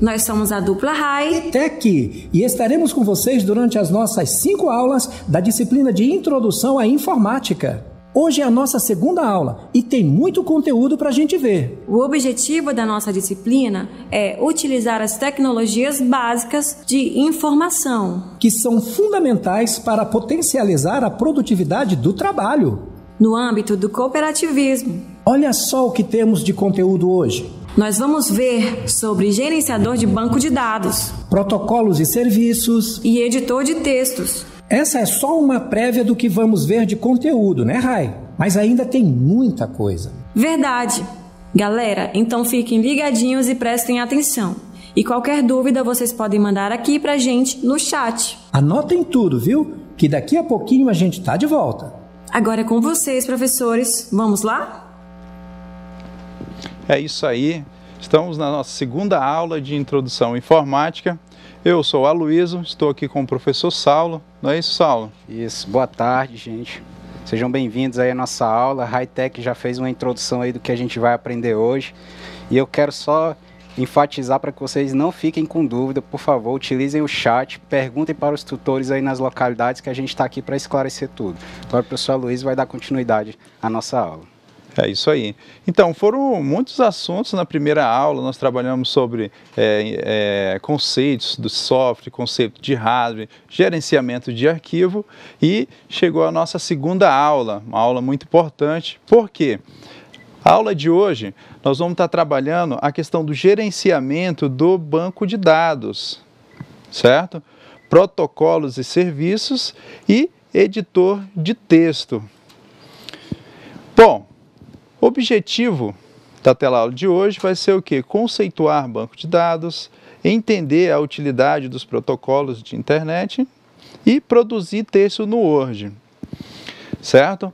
Nós somos a dupla RAI e TEC e estaremos com vocês durante as nossas cinco aulas da disciplina de Introdução à Informática. Hoje é a nossa segunda aula e tem muito conteúdo para a gente ver. O objetivo da nossa disciplina é utilizar as tecnologias básicas de informação, que são fundamentais para potencializar a produtividade do trabalho no âmbito do cooperativismo. Olha só o que temos de conteúdo hoje. Nós vamos ver sobre gerenciador de banco de dados, protocolos e serviços e editor de textos. Essa é só uma prévia do que vamos ver de conteúdo, né, Rai? Mas ainda tem muita coisa. Verdade. Galera, então fiquem ligadinhos e prestem atenção. E qualquer dúvida vocês podem mandar aqui pra gente no chat. Anotem tudo, viu? Que daqui a pouquinho a gente tá de volta. Agora é com vocês, professores. Vamos lá? É isso aí. Estamos na nossa segunda aula de introdução informática. Eu sou o Aloysio, estou aqui com o professor Saulo. Não é isso, Saulo? Isso. Boa tarde, gente. Sejam bem-vindos aí à nossa aula. A Hightech já fez uma introdução aí do que a gente vai aprender hoje. E eu quero só enfatizar para que vocês não fiquem com dúvida, por favor, utilizem o chat, perguntem para os tutores aí nas localidades que a gente está aqui para esclarecer tudo. Agora o professor Luiz vai dar continuidade à nossa aula. É isso aí. Então, foram muitos assuntos na primeira aula. Nós trabalhamos sobre é, é, conceitos do software, conceito de hardware, gerenciamento de arquivo e chegou a nossa segunda aula, uma aula muito importante. Por quê? A aula de hoje, nós vamos estar trabalhando a questão do gerenciamento do banco de dados, certo? Protocolos e serviços e editor de texto. Bom, o objetivo da tela aula de hoje vai ser o que? Conceituar banco de dados, entender a utilidade dos protocolos de internet e produzir texto no Word. Certo?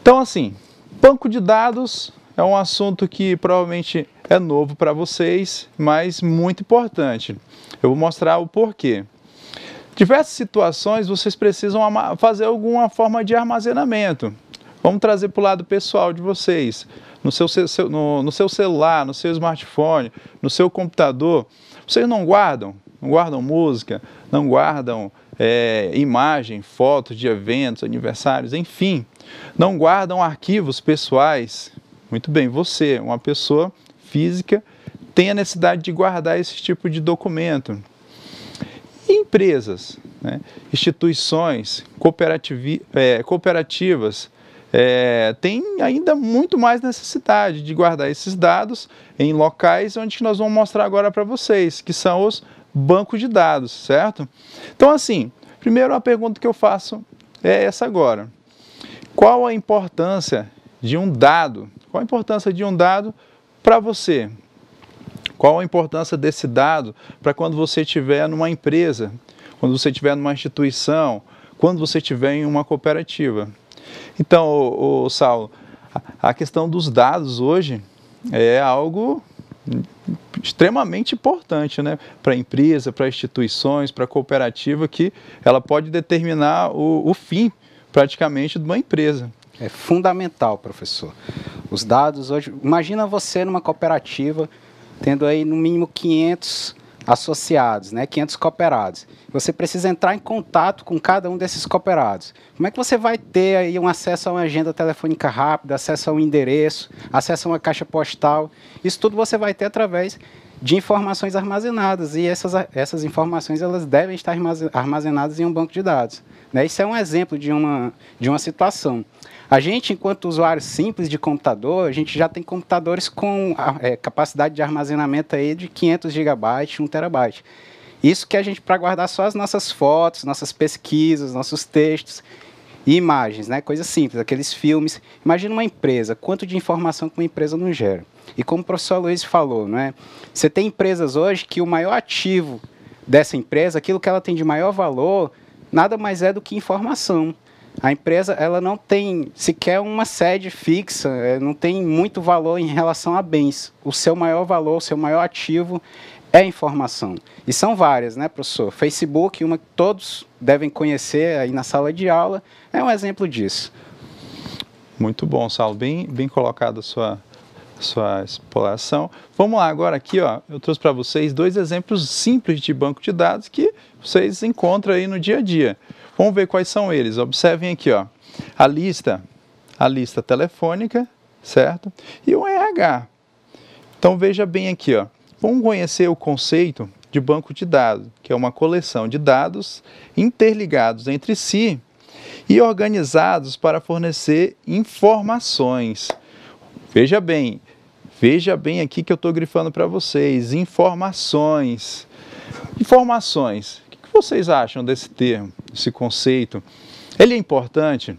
Então, assim, banco de dados é um assunto que provavelmente é novo para vocês, mas muito importante. Eu vou mostrar o porquê. Diversas situações vocês precisam fazer alguma forma de armazenamento. Vamos trazer para o lado pessoal de vocês. No seu, no, no seu celular, no seu smartphone, no seu computador, vocês não guardam? Não guardam música, não guardam é, imagem, fotos de eventos, aniversários, enfim. Não guardam arquivos pessoais. Muito bem, você, uma pessoa física, tem a necessidade de guardar esse tipo de documento. Empresas, né? instituições, é, cooperativas, é, tem ainda muito mais necessidade de guardar esses dados em locais onde nós vamos mostrar agora para vocês, que são os bancos de dados, certo? Então, assim, primeiro a pergunta que eu faço é essa agora. Qual a importância de um dado? Qual a importância de um dado para você? Qual a importância desse dado para quando você estiver numa empresa, quando você estiver numa instituição, quando você estiver em uma cooperativa? Então, o, o Saulo, a, questão dos dados hoje é algo extremamente importante né? para a empresa, para instituições, para a cooperativa, que ela pode determinar o, o fim praticamente de uma empresa. É fundamental, professor. Os dados hoje. Imagina você numa cooperativa tendo aí no mínimo 500 associados, né, 500 cooperados. Você precisa entrar em contato com cada um desses cooperados. Como é que você vai ter aí um acesso a uma agenda telefônica rápida, acesso a um endereço, acesso a uma caixa postal? Isso tudo você vai ter através de informações armazenadas e essas, essas informações elas devem estar armazenadas em um banco de dados. Né? Isso é um exemplo de uma, de uma situação. A gente, enquanto usuário simples de computador, a gente já tem computadores com é, capacidade de armazenamento aí de 500 gigabytes, 1 terabyte. Isso que a gente para guardar só as nossas fotos, nossas pesquisas, nossos textos e imagens, né? Coisa simples, aqueles filmes. Imagina uma empresa, quanto de informação que uma empresa não gera. E como o professor Luiz falou, né? Você tem empresas hoje que o maior ativo dessa empresa, aquilo que ela tem de maior valor, nada mais é do que informação. A empresa ela não tem sequer uma sede fixa, é, não tem muito valor em relação a bens. O seu maior valor, o seu maior ativo é informação. E são várias, né, professor? Facebook, uma que todos devem conhecer aí na sala de aula, é um exemplo disso. Muito bom, Saulo. Bem, bem colocado a sua, sua exploração. Vamos lá, agora aqui, ó, eu trouxe para vocês dois exemplos simples de banco de dados que vocês encontram aí no dia a dia. Vamos ver quais são eles. Observem aqui, ó, a lista, a lista telefônica, certo? E o RH. Então veja bem aqui, ó. Vamos conhecer o conceito de banco de dados, que é uma coleção de dados interligados entre si e organizados para fornecer informações. Veja bem, veja bem aqui que eu estou grifando para vocês: informações. Informações. O que vocês acham desse termo, desse conceito? Ele é importante?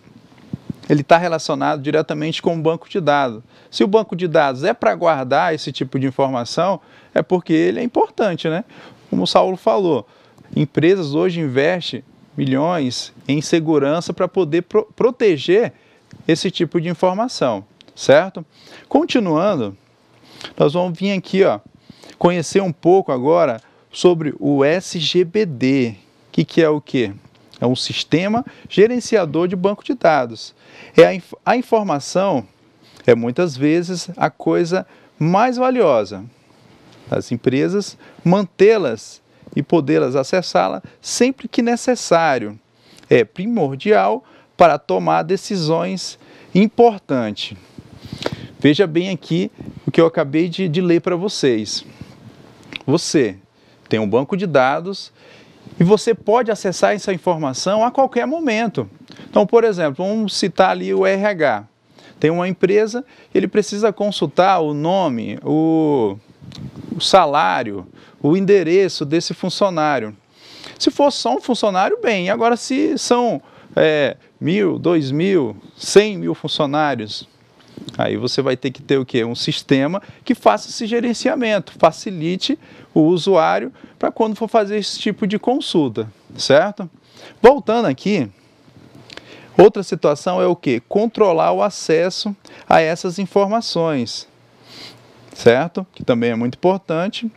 Ele está relacionado diretamente com o banco de dados. Se o banco de dados é para guardar esse tipo de informação, é porque ele é importante, né? Como o Saulo falou, empresas hoje investem milhões em segurança para poder pro proteger esse tipo de informação certo? Continuando, nós vamos vir aqui, ó, conhecer um pouco agora sobre o SGBD. que, que é o quê? É um sistema gerenciador de banco de dados. É a, inf a informação é muitas vezes a coisa mais valiosa das empresas, mantê-las e podê-las acessá-la sempre que necessário. É primordial para tomar decisões importantes. Veja bem aqui o que eu acabei de, de ler para vocês. Você tem um banco de dados e você pode acessar essa informação a qualquer momento. Então, por exemplo, vamos citar ali o RH. Tem uma empresa, ele precisa consultar o nome, o, o salário, o endereço desse funcionário. Se for só um funcionário, bem. Agora, se são é, mil, dois mil, cem mil funcionários, Aí você vai ter que ter o quê? Um sistema que faça esse gerenciamento, facilite o usuário para quando for fazer esse tipo de consulta, certo? Voltando aqui, outra situação é o que? Controlar o acesso a essas informações, certo? Que também é muito importante.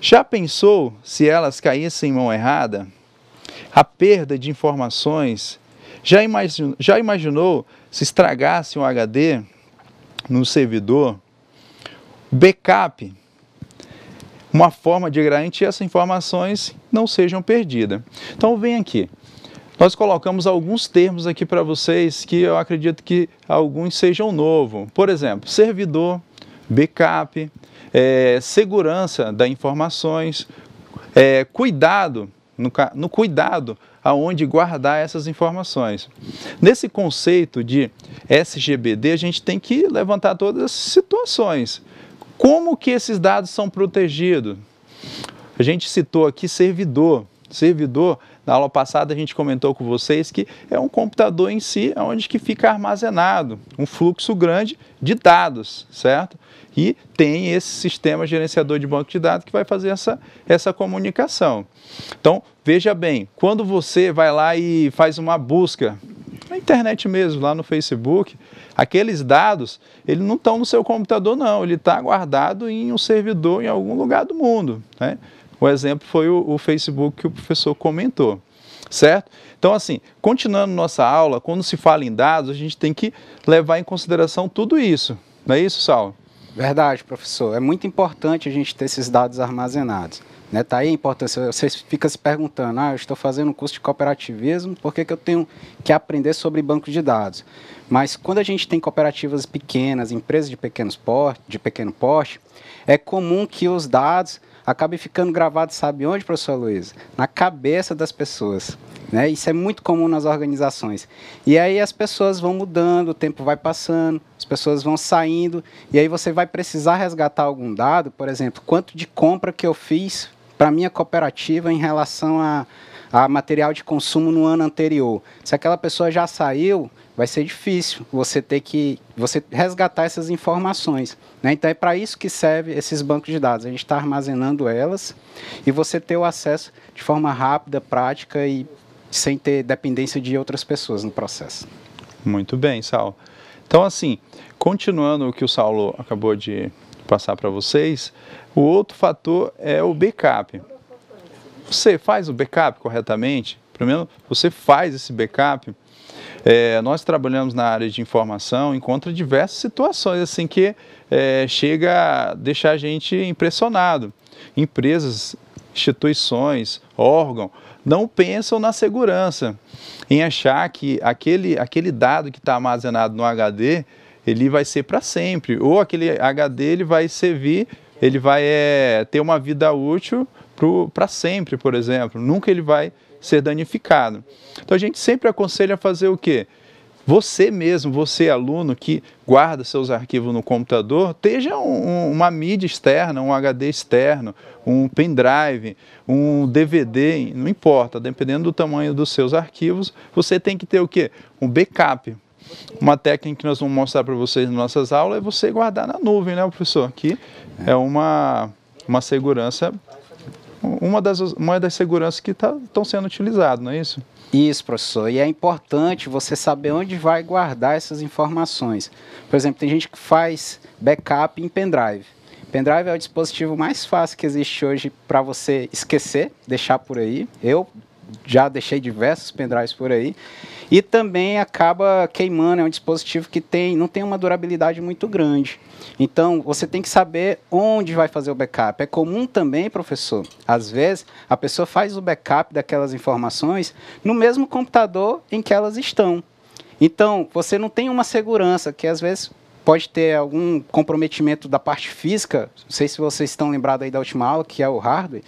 Já pensou se elas caíssem em mão errada? A perda de informações. Já, imaginou, já imaginou se estragasse um HD? no servidor, backup, uma forma de garantir essas informações não sejam perdidas. Então vem aqui. Nós colocamos alguns termos aqui para vocês que eu acredito que alguns sejam novos. Por exemplo, servidor, backup, é, segurança das informações, é, cuidado no, no cuidado aonde guardar essas informações. Nesse conceito de SGBD, a gente tem que levantar todas as situações. Como que esses dados são protegidos? A gente citou aqui servidor. Servidor na aula passada a gente comentou com vocês que é um computador em si onde que fica armazenado um fluxo grande de dados, certo? E tem esse sistema gerenciador de banco de dados que vai fazer essa, essa comunicação. Então, veja bem, quando você vai lá e faz uma busca na internet mesmo, lá no Facebook, aqueles dados, eles não estão no seu computador não, ele está guardado em um servidor em algum lugar do mundo, né? O exemplo foi o, o Facebook que o professor comentou, certo? Então, assim, continuando nossa aula, quando se fala em dados, a gente tem que levar em consideração tudo isso. Não é isso, Sal? Verdade, professor. É muito importante a gente ter esses dados armazenados. Né? Tá aí a importância. Você fica se perguntando, ah, eu estou fazendo um curso de cooperativismo, por que, que eu tenho que aprender sobre banco de dados? Mas quando a gente tem cooperativas pequenas, empresas de, pequenos porte, de pequeno porte, é comum que os dados acaba ficando gravado, sabe onde, professor Luiz? Na cabeça das pessoas. Né? Isso é muito comum nas organizações. E aí as pessoas vão mudando, o tempo vai passando, as pessoas vão saindo, e aí você vai precisar resgatar algum dado, por exemplo, quanto de compra que eu fiz para minha cooperativa em relação a, a material de consumo no ano anterior. Se aquela pessoa já saiu, vai ser difícil você ter que você resgatar essas informações. Né? Então é para isso que serve esses bancos de dados. A gente está armazenando elas e você ter o acesso de forma rápida, prática e sem ter dependência de outras pessoas no processo. Muito bem, Sal. Então assim, continuando o que o Saulo acabou de passar para vocês, o outro fator é o backup. Você faz o backup corretamente? Primeiro, você faz esse backup é, nós trabalhamos na área de informação, encontra diversas situações assim que é, chega a deixar a gente impressionado. Empresas, instituições, órgão, não pensam na segurança, em achar que aquele, aquele dado que está armazenado no HD, ele vai ser para sempre, ou aquele HD ele vai servir, ele vai é, ter uma vida útil para sempre, por exemplo, nunca ele vai ser danificado. Então a gente sempre aconselha a fazer o quê? Você mesmo, você aluno que guarda seus arquivos no computador, esteja um, uma mídia externa, um HD externo, um pendrive, um DVD, não importa, dependendo do tamanho dos seus arquivos, você tem que ter o quê? Um backup. Uma técnica que nós vamos mostrar para vocês nas nossas aulas é você guardar na nuvem, né, professor? Que é uma, uma segurança uma das, uma das seguranças que estão tá, sendo utilizadas, não é isso? Isso, professor. E é importante você saber onde vai guardar essas informações. Por exemplo, tem gente que faz backup em pendrive. Pendrive é o dispositivo mais fácil que existe hoje para você esquecer, deixar por aí. Eu já deixei diversos pendrives por aí. E também acaba queimando, é um dispositivo que tem, não tem uma durabilidade muito grande. Então, você tem que saber onde vai fazer o backup. É comum também, professor, às vezes, a pessoa faz o backup daquelas informações no mesmo computador em que elas estão. Então, você não tem uma segurança, que às vezes pode ter algum comprometimento da parte física. Não sei se vocês estão lembrados aí da última aula, que é o hardware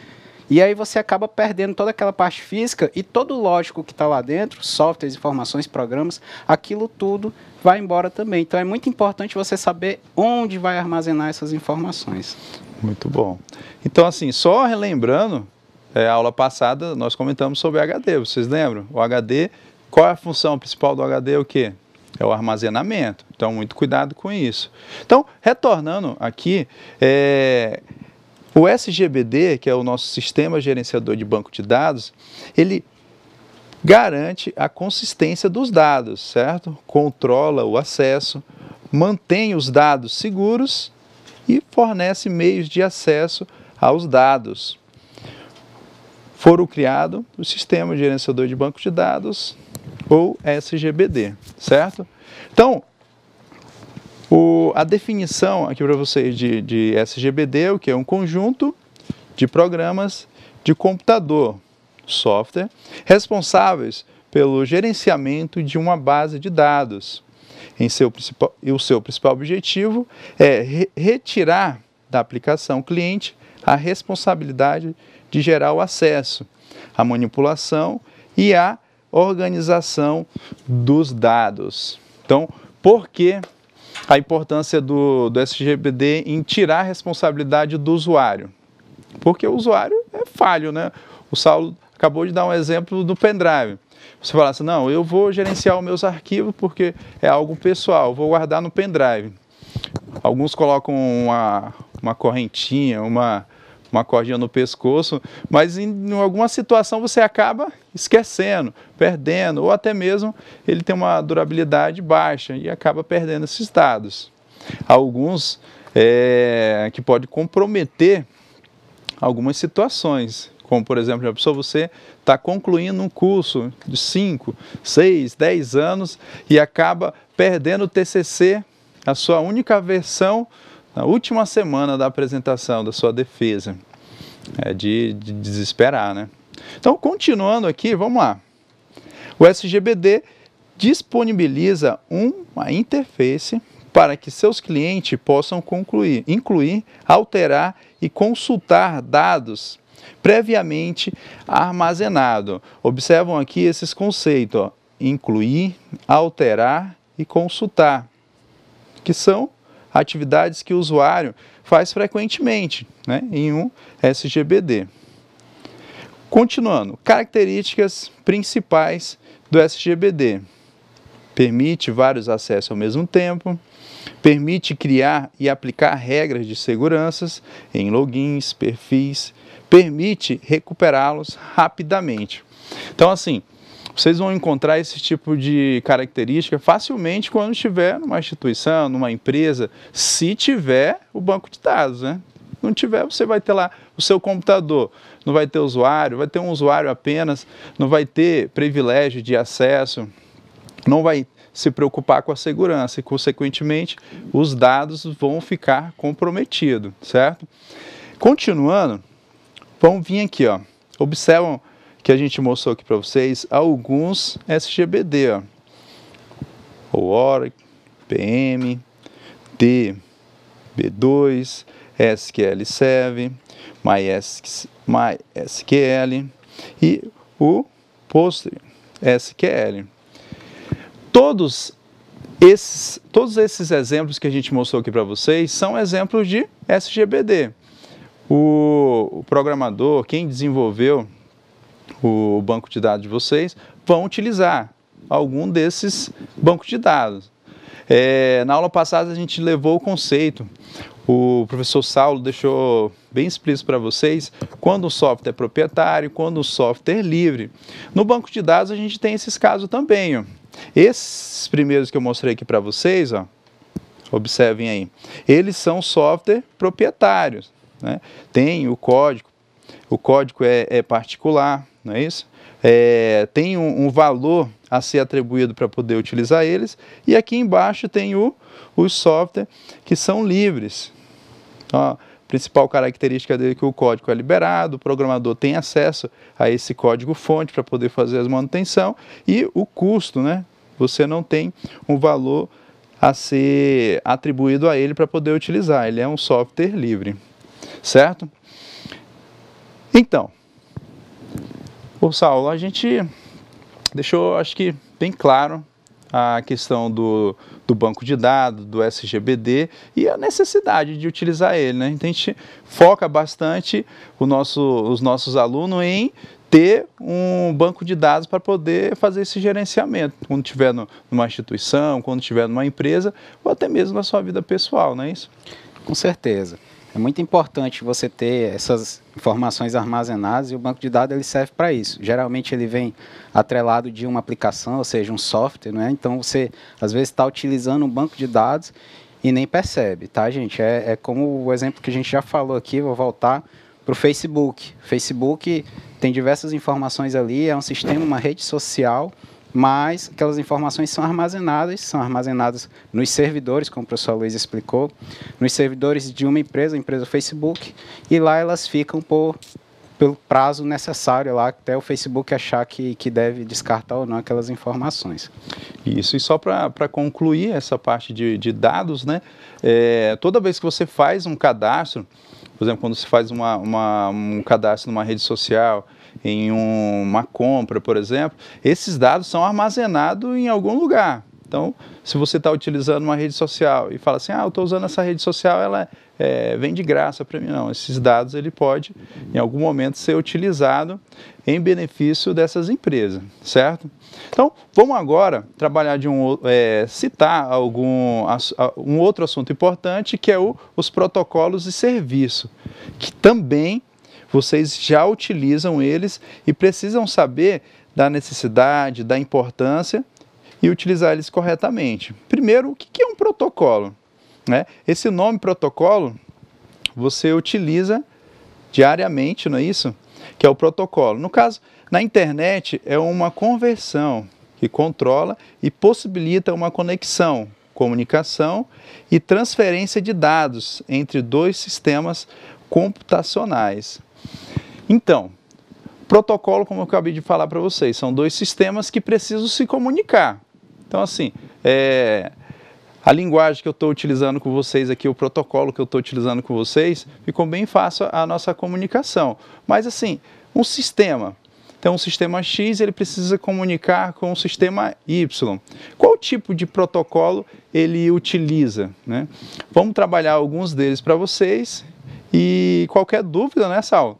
e aí você acaba perdendo toda aquela parte física e todo o lógico que está lá dentro, softwares, informações, programas, aquilo tudo vai embora também. Então é muito importante você saber onde vai armazenar essas informações. Muito bom. Então, assim, só relembrando, é, a aula passada nós comentamos sobre HD, vocês lembram? O HD, qual é a função principal do HD? o quê? É o armazenamento. Então, muito cuidado com isso. Então, retornando aqui, é, o SGBD, que é o nosso sistema gerenciador de banco de dados, ele garante a consistência dos dados, certo? Controla o acesso, mantém os dados seguros e fornece meios de acesso aos dados. Foram criado o Sistema Gerenciador de Banco de Dados ou SGBD, certo? Então, o, a definição aqui para vocês de, de SGBD é o que? É um conjunto de programas de computador, software, responsáveis pelo gerenciamento de uma base de dados. Em seu principal, e o seu principal objetivo é re retirar da aplicação cliente a responsabilidade de gerar o acesso, a manipulação e a organização dos dados. Então, por que a importância do, do SGPD em tirar a responsabilidade do usuário. Porque o usuário é falho, né? O Saulo acabou de dar um exemplo do pendrive. Você fala assim, não, eu vou gerenciar os meus arquivos porque é algo pessoal, vou guardar no pendrive. Alguns colocam uma, uma correntinha, uma, uma cordinha no pescoço, mas em alguma situação você acaba esquecendo, perdendo, ou até mesmo ele tem uma durabilidade baixa e acaba perdendo esses dados. Alguns é, que pode comprometer algumas situações, como por exemplo, a pessoa você está concluindo um curso de 5, 6, 10 anos e acaba perdendo o TCC, a sua única versão na última semana da apresentação da sua defesa. É de, de desesperar, né? Então, continuando aqui, vamos lá. O SGBD disponibiliza uma interface para que seus clientes possam concluir, incluir, alterar e consultar dados previamente armazenados. Observam aqui esses conceitos, ó, incluir, alterar e consultar, que são atividades que o usuário faz frequentemente né, em um SGBD. Continuando, características principais do SGBD. Permite vários acessos ao mesmo tempo, permite criar e aplicar regras de seguranças em logins, perfis, permite recuperá-los rapidamente. Então, assim, vocês vão encontrar esse tipo de característica facilmente quando estiver numa instituição, numa empresa, se tiver o banco de dados, né? Não tiver, você vai ter lá o seu computador, não vai ter usuário, vai ter um usuário apenas, não vai ter privilégio de acesso, não vai se preocupar com a segurança e, consequentemente, os dados vão ficar comprometidos, certo? Continuando, vão vir aqui, ó. Observam que a gente mostrou aqui para vocês alguns SGBD, ó. OR, PM, D, B2, sql Server, MySQL e o Postgre SQL. Todos esses, todos esses exemplos que a gente mostrou aqui para vocês são exemplos de SGBD. O, o programador, quem desenvolveu o banco de dados de vocês, vão utilizar algum desses bancos de dados. É, na aula passada a gente levou o conceito, o professor Saulo deixou bem explícito para vocês quando o software é proprietário, quando o software é livre. No banco de dados a gente tem esses casos também. Ó. Esses primeiros que eu mostrei aqui para vocês, ó, observem aí, eles são software proprietários. Né? Tem o código, o código é, é particular, não é isso? É, tem um, um, valor a ser atribuído para poder utilizar eles, e aqui embaixo tem o, os software que são livres. Então, a principal característica dele é que o código é liberado, o programador tem acesso a esse código fonte para poder fazer as manutenção, e o custo, né? Você não tem um valor a ser atribuído a ele para poder utilizar. Ele é um software livre, certo? Então, Ô Saulo, a gente deixou, acho que, bem claro a questão do, do banco de dados, do SGBD e a necessidade de utilizar ele. Né? Então a gente foca bastante nosso, os nossos alunos em ter um banco de dados para poder fazer esse gerenciamento, quando estiver numa instituição, quando estiver numa empresa, ou até mesmo na sua vida pessoal, não é isso? Com certeza. É muito importante você ter essas informações armazenadas e o banco de dados ele serve para isso. Geralmente ele vem atrelado de uma aplicação, ou seja, um software, né? Então você às vezes está utilizando um banco de dados e nem percebe, tá, gente? É, é como o exemplo que a gente já falou aqui, vou voltar para o Facebook. Facebook tem diversas informações ali, é um sistema, uma rede social mas aquelas informações são armazenadas, são armazenadas nos servidores, como o professor Luiz explicou, nos servidores de uma empresa, a empresa Facebook, e lá elas ficam por pelo prazo necessário lá, até o Facebook achar que, que deve descartar ou não aquelas informações. Isso, e só para concluir essa parte de, de dados, né? É, toda vez que você faz um cadastro, por exemplo, quando você faz uma, uma, um cadastro numa rede social, em um, uma compra, por exemplo, esses dados são armazenados em algum lugar. Então, se você está utilizando uma rede social e fala assim, ah, eu estou usando essa rede social, ela é, vem de graça para mim. Não, esses dados ele pode, em algum momento, ser utilizado em benefício dessas empresas, certo? Então, vamos agora trabalhar de um, é, citar algum, um outro assunto importante, que é o, os protocolos de serviço, que também vocês já utilizam eles e precisam saber da necessidade, da importância e utilizar eles corretamente. Primeiro, o que é um protocolo? Né? Esse nome protocolo você utiliza diariamente, não é isso? Que é o protocolo. No caso, na internet é uma conversão que controla e possibilita uma conexão, comunicação e transferência de dados entre dois sistemas computacionais. Então, protocolo, como eu acabei de falar para vocês, são dois sistemas que precisam se comunicar. Então, assim, é, a linguagem que eu estou utilizando com vocês aqui, o protocolo que eu estou utilizando com vocês, ficou bem fácil a nossa comunicação. Mas, assim, um sistema. Então, o sistema X ele precisa comunicar com o sistema Y. Qual tipo de protocolo ele utiliza? Né? Vamos trabalhar alguns deles para vocês e qualquer dúvida, né, Sal?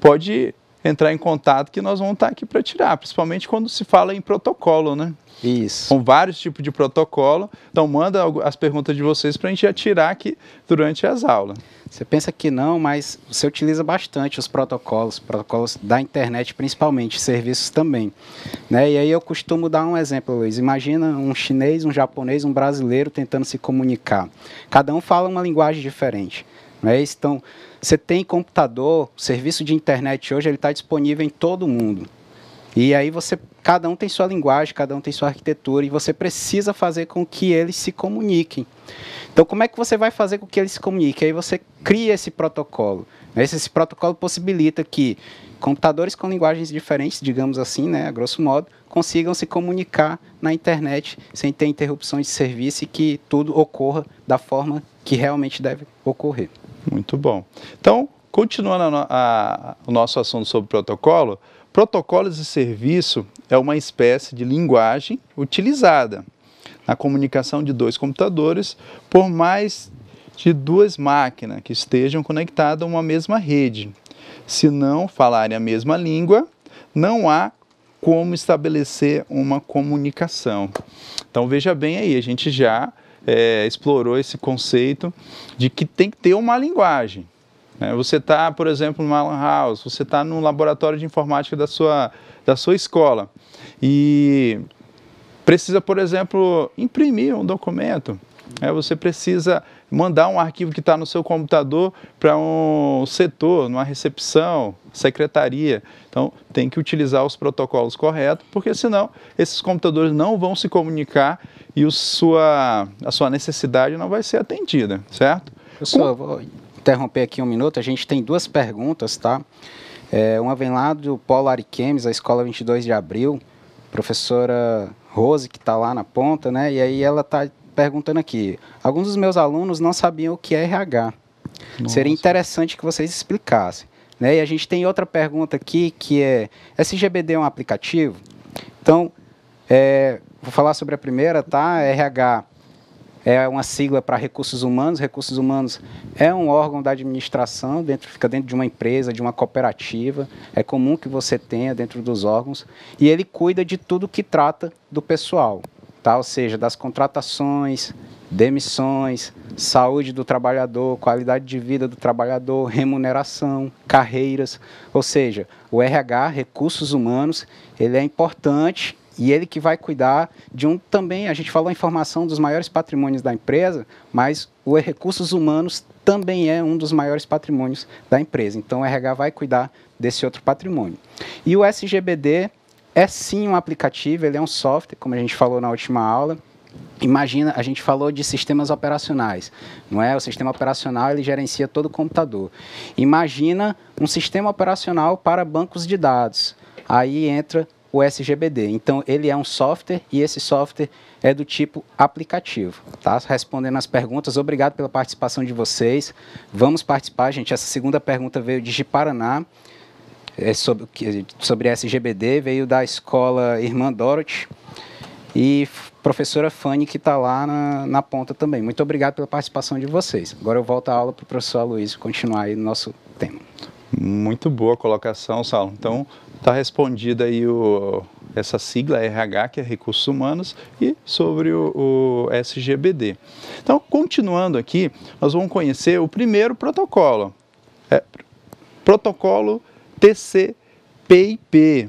Pode entrar em contato que nós vamos estar aqui para tirar, principalmente quando se fala em protocolo, né? Isso. Com vários tipos de protocolo. Então manda as perguntas de vocês para a gente já tirar aqui durante as aulas. Você pensa que não, mas você utiliza bastante os protocolos, protocolos da internet principalmente, serviços também. Né? E aí eu costumo dar um exemplo, Luiz. Imagina um chinês, um japonês, um brasileiro tentando se comunicar. Cada um fala uma linguagem diferente. É então, você tem computador, serviço de internet hoje ele está disponível em todo mundo. E aí você, cada um tem sua linguagem, cada um tem sua arquitetura e você precisa fazer com que eles se comuniquem. Então, como é que você vai fazer com que eles se comuniquem? Aí você cria esse protocolo. Né? Esse, esse protocolo possibilita que computadores com linguagens diferentes, digamos assim, né, a grosso modo, consigam se comunicar na internet sem ter interrupções de serviço e que tudo ocorra da forma que realmente deve ocorrer. Muito bom. Então, continuando a, a, o nosso assunto sobre protocolo, protocolos de serviço é uma espécie de linguagem utilizada na comunicação de dois computadores por mais de duas máquinas que estejam conectadas a uma mesma rede. Se não falarem a mesma língua, não há como estabelecer uma comunicação. Então veja bem aí, a gente já é, explorou esse conceito de que tem que ter uma linguagem. Né? Você está, por exemplo, no Alan House, você está no laboratório de informática da sua, da sua escola e precisa, por exemplo, imprimir um documento. Né? Você precisa mandar um arquivo que está no seu computador para um setor, numa recepção, secretaria. Então, tem que utilizar os protocolos corretos, porque senão esses computadores não vão se comunicar e o sua, a sua necessidade não vai ser atendida, certo? Pessoal, Com... vou interromper aqui um minuto. A gente tem duas perguntas, tá? É, uma vem lá do Paulo Ariquemes, a Escola 22 de Abril, professora Rose, que está lá na ponta, né? E aí ela está perguntando aqui. Alguns dos meus alunos não sabiam o que é RH. Nossa. Seria interessante que vocês explicassem. Né? E a gente tem outra pergunta aqui que é: SGBD é um aplicativo? Então, é, vou falar sobre a primeira, tá? RH é uma sigla para recursos humanos. Recursos humanos é um órgão da administração, dentro, fica dentro de uma empresa, de uma cooperativa. É comum que você tenha dentro dos órgãos. E ele cuida de tudo que trata do pessoal tá? ou seja, das contratações, demissões, saúde do trabalhador, qualidade de vida do trabalhador, remuneração, carreiras, ou seja, o RH, recursos humanos, ele é importante e ele que vai cuidar de um também, a gente falou a informação dos maiores patrimônios da empresa, mas o recursos humanos também é um dos maiores patrimônios da empresa. Então o RH vai cuidar desse outro patrimônio. E o SGBD é sim um aplicativo, ele é um software, como a gente falou na última aula. Imagina, a gente falou de sistemas operacionais, não é? O sistema operacional ele gerencia todo o computador. Imagina um sistema operacional para bancos de dados. Aí entra o SGBD. Então ele é um software e esse software é do tipo aplicativo, tá? Respondendo as perguntas, obrigado pela participação de vocês. Vamos participar, gente. Essa segunda pergunta veio de Paraná é sobre, sobre SGBD veio da escola Irmã Dorothy e professora Fanny, que está lá na, na, ponta também. Muito obrigado pela participação de vocês. Agora eu volto à aula para o professor Aloysio continuar aí no nosso tema. Muito boa colocação, Saulo. Então, está respondida aí o, essa sigla RH, que é Recursos Humanos, e sobre o, o, SGBD. Então, continuando aqui, nós vamos conhecer o primeiro protocolo. É, protocolo TCP/IP.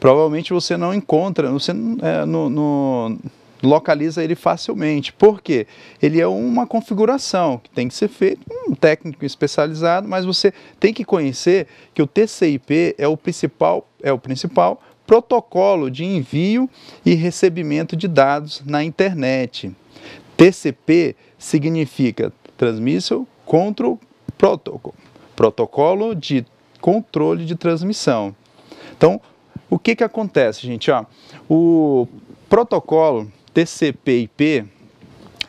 Provavelmente você não encontra, você é, no, no, localiza ele facilmente. Por quê? Ele é uma configuração que tem que ser feita, um técnico especializado, mas você tem que conhecer que o TCP/IP é o principal, é o principal protocolo de envio e recebimento de dados na internet. TCP significa Transmission Control Protocol, protocolo de controle de transmissão. Então, o que, que acontece, gente? Ó, o protocolo TCP/IP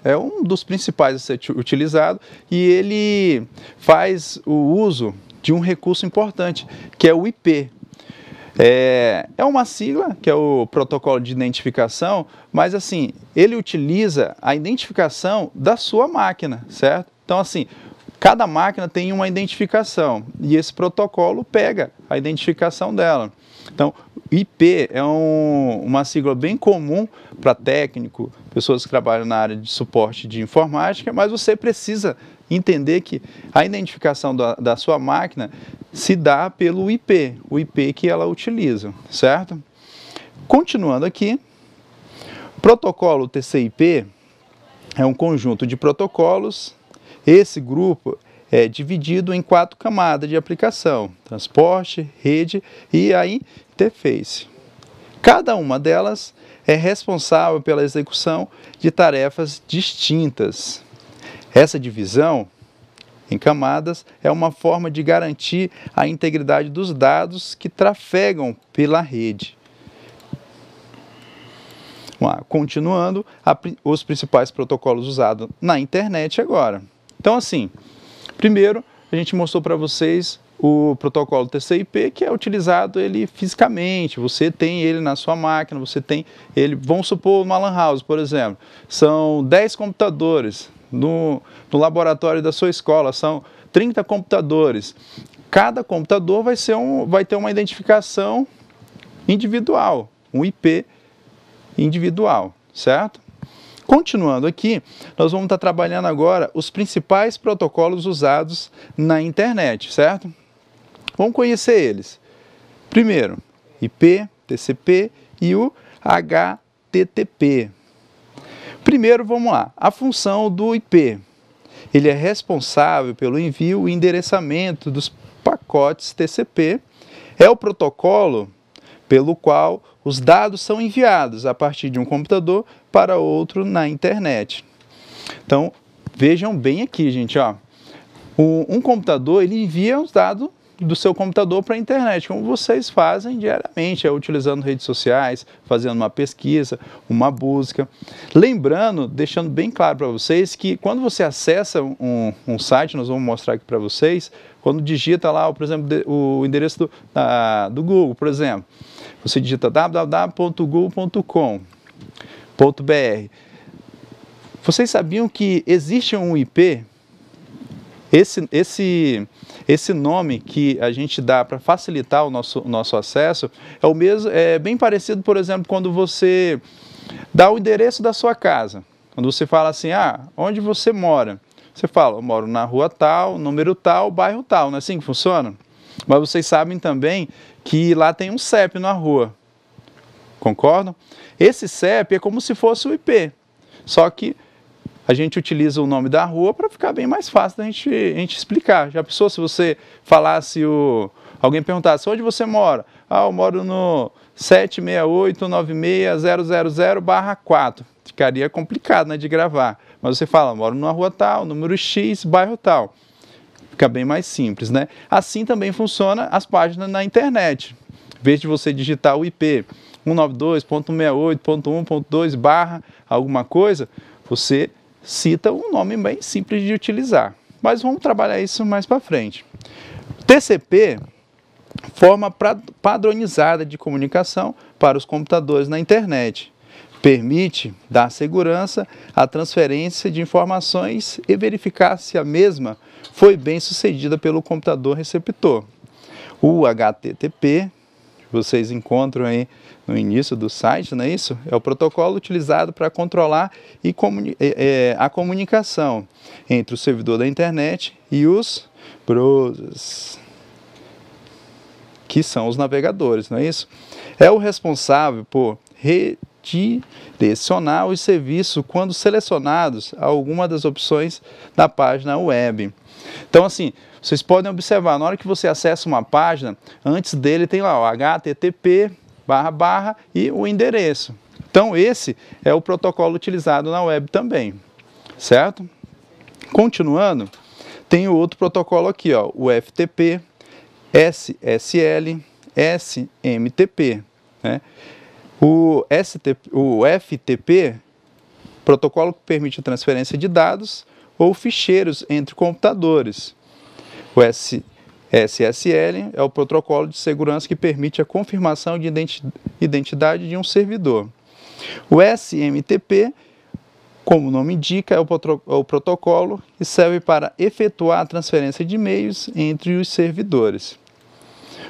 é um dos principais a ser utilizado e ele faz o uso de um recurso importante, que é o IP. É, é uma sigla, que é o protocolo de identificação, mas assim, ele utiliza a identificação da sua máquina, certo? Então, assim, Cada máquina tem uma identificação e esse protocolo pega a identificação dela. Então, IP é um, uma sigla bem comum para técnico, pessoas que trabalham na área de suporte de informática, mas você precisa entender que a identificação da, da sua máquina se dá pelo IP, o IP que ela utiliza, certo? Continuando aqui, protocolo TCP é um conjunto de protocolos esse grupo é dividido em quatro camadas de aplicação: transporte, rede e a interface. Cada uma delas é responsável pela execução de tarefas distintas. Essa divisão em camadas é uma forma de garantir a integridade dos dados que trafegam pela rede. Continuando, os principais protocolos usados na internet agora. Então, assim, primeiro a gente mostrou para vocês o protocolo TCP, que é utilizado ele fisicamente, você tem ele na sua máquina, você tem ele, vamos supor uma LAN house, por exemplo, são 10 computadores no, no laboratório da sua escola, são 30 computadores. Cada computador vai, ser um, vai ter uma identificação individual, um IP individual, certo? Continuando aqui, nós vamos estar trabalhando agora os principais protocolos usados na internet, certo? Vamos conhecer eles. Primeiro, IP, TCP e o HTTP. Primeiro, vamos lá, a função do IP. Ele é responsável pelo envio e endereçamento dos pacotes TCP. É o protocolo pelo qual os dados são enviados a partir de um computador para outro na internet. Então, vejam bem aqui, gente, ó. Um computador ele envia os dados do seu computador para a internet, como vocês fazem diariamente, é, utilizando redes sociais, fazendo uma pesquisa, uma busca. Lembrando, deixando bem claro para vocês que quando você acessa um, um site, nós vamos mostrar aqui para vocês, quando digita lá, por exemplo, o endereço do, da, do Google, por exemplo, você digita www.google.com.br. Vocês sabiam que existe um IP? Esse, esse, esse nome que a gente dá para facilitar o nosso, o nosso acesso é o mesmo, é bem parecido, por exemplo, quando você dá o endereço da sua casa. Quando você fala assim, ah, onde você mora? Você fala, eu moro na rua tal, número tal, bairro tal, não é assim que funciona? Mas vocês sabem também que lá tem um CEP na rua. Concordam? Esse CEP é como se fosse o IP, só que a gente utiliza o nome da rua para ficar bem mais fácil da gente, a gente explicar. Já pensou se você falasse o. Alguém perguntasse onde você mora? Ah, eu moro no 768 barra 4 Ficaria complicado né, de gravar. Mas você fala, moro numa rua tal, número X, bairro tal. Fica bem mais simples, né? Assim também funciona as páginas na internet. Em vez de você digitar o IP 192.168.1.2 barra alguma coisa, você cita um nome bem simples de utilizar. Mas vamos trabalhar isso mais para frente. TCP, forma padronizada de comunicação para os computadores na internet. Permite dar segurança à transferência de informações e verificar se a mesma foi bem sucedida pelo computador receptor. O HTTP, vocês encontram aí no início do site, não é isso? É o protocolo utilizado para controlar e comuni é, é a comunicação entre o servidor da internet e os browsers, que são os navegadores, não é isso? É o responsável por redirecionar os serviços quando selecionados a alguma das opções da página web. Então, assim, vocês podem observar, na hora que você acessa uma página, antes dele tem lá o http barra, barra, e o endereço. Então, esse é o protocolo utilizado na web também, certo? Continuando, tem o outro protocolo aqui, ó, o FTP, SSL, SMTP. Né? O, STP, o FTP, protocolo que permite a transferência de dados, ou ficheiros entre computadores. O SSL é o protocolo de segurança que permite a confirmação de identidade de um servidor. O SMTP, como o nome indica, é, é o protocolo que serve para efetuar a transferência de e-mails entre os servidores.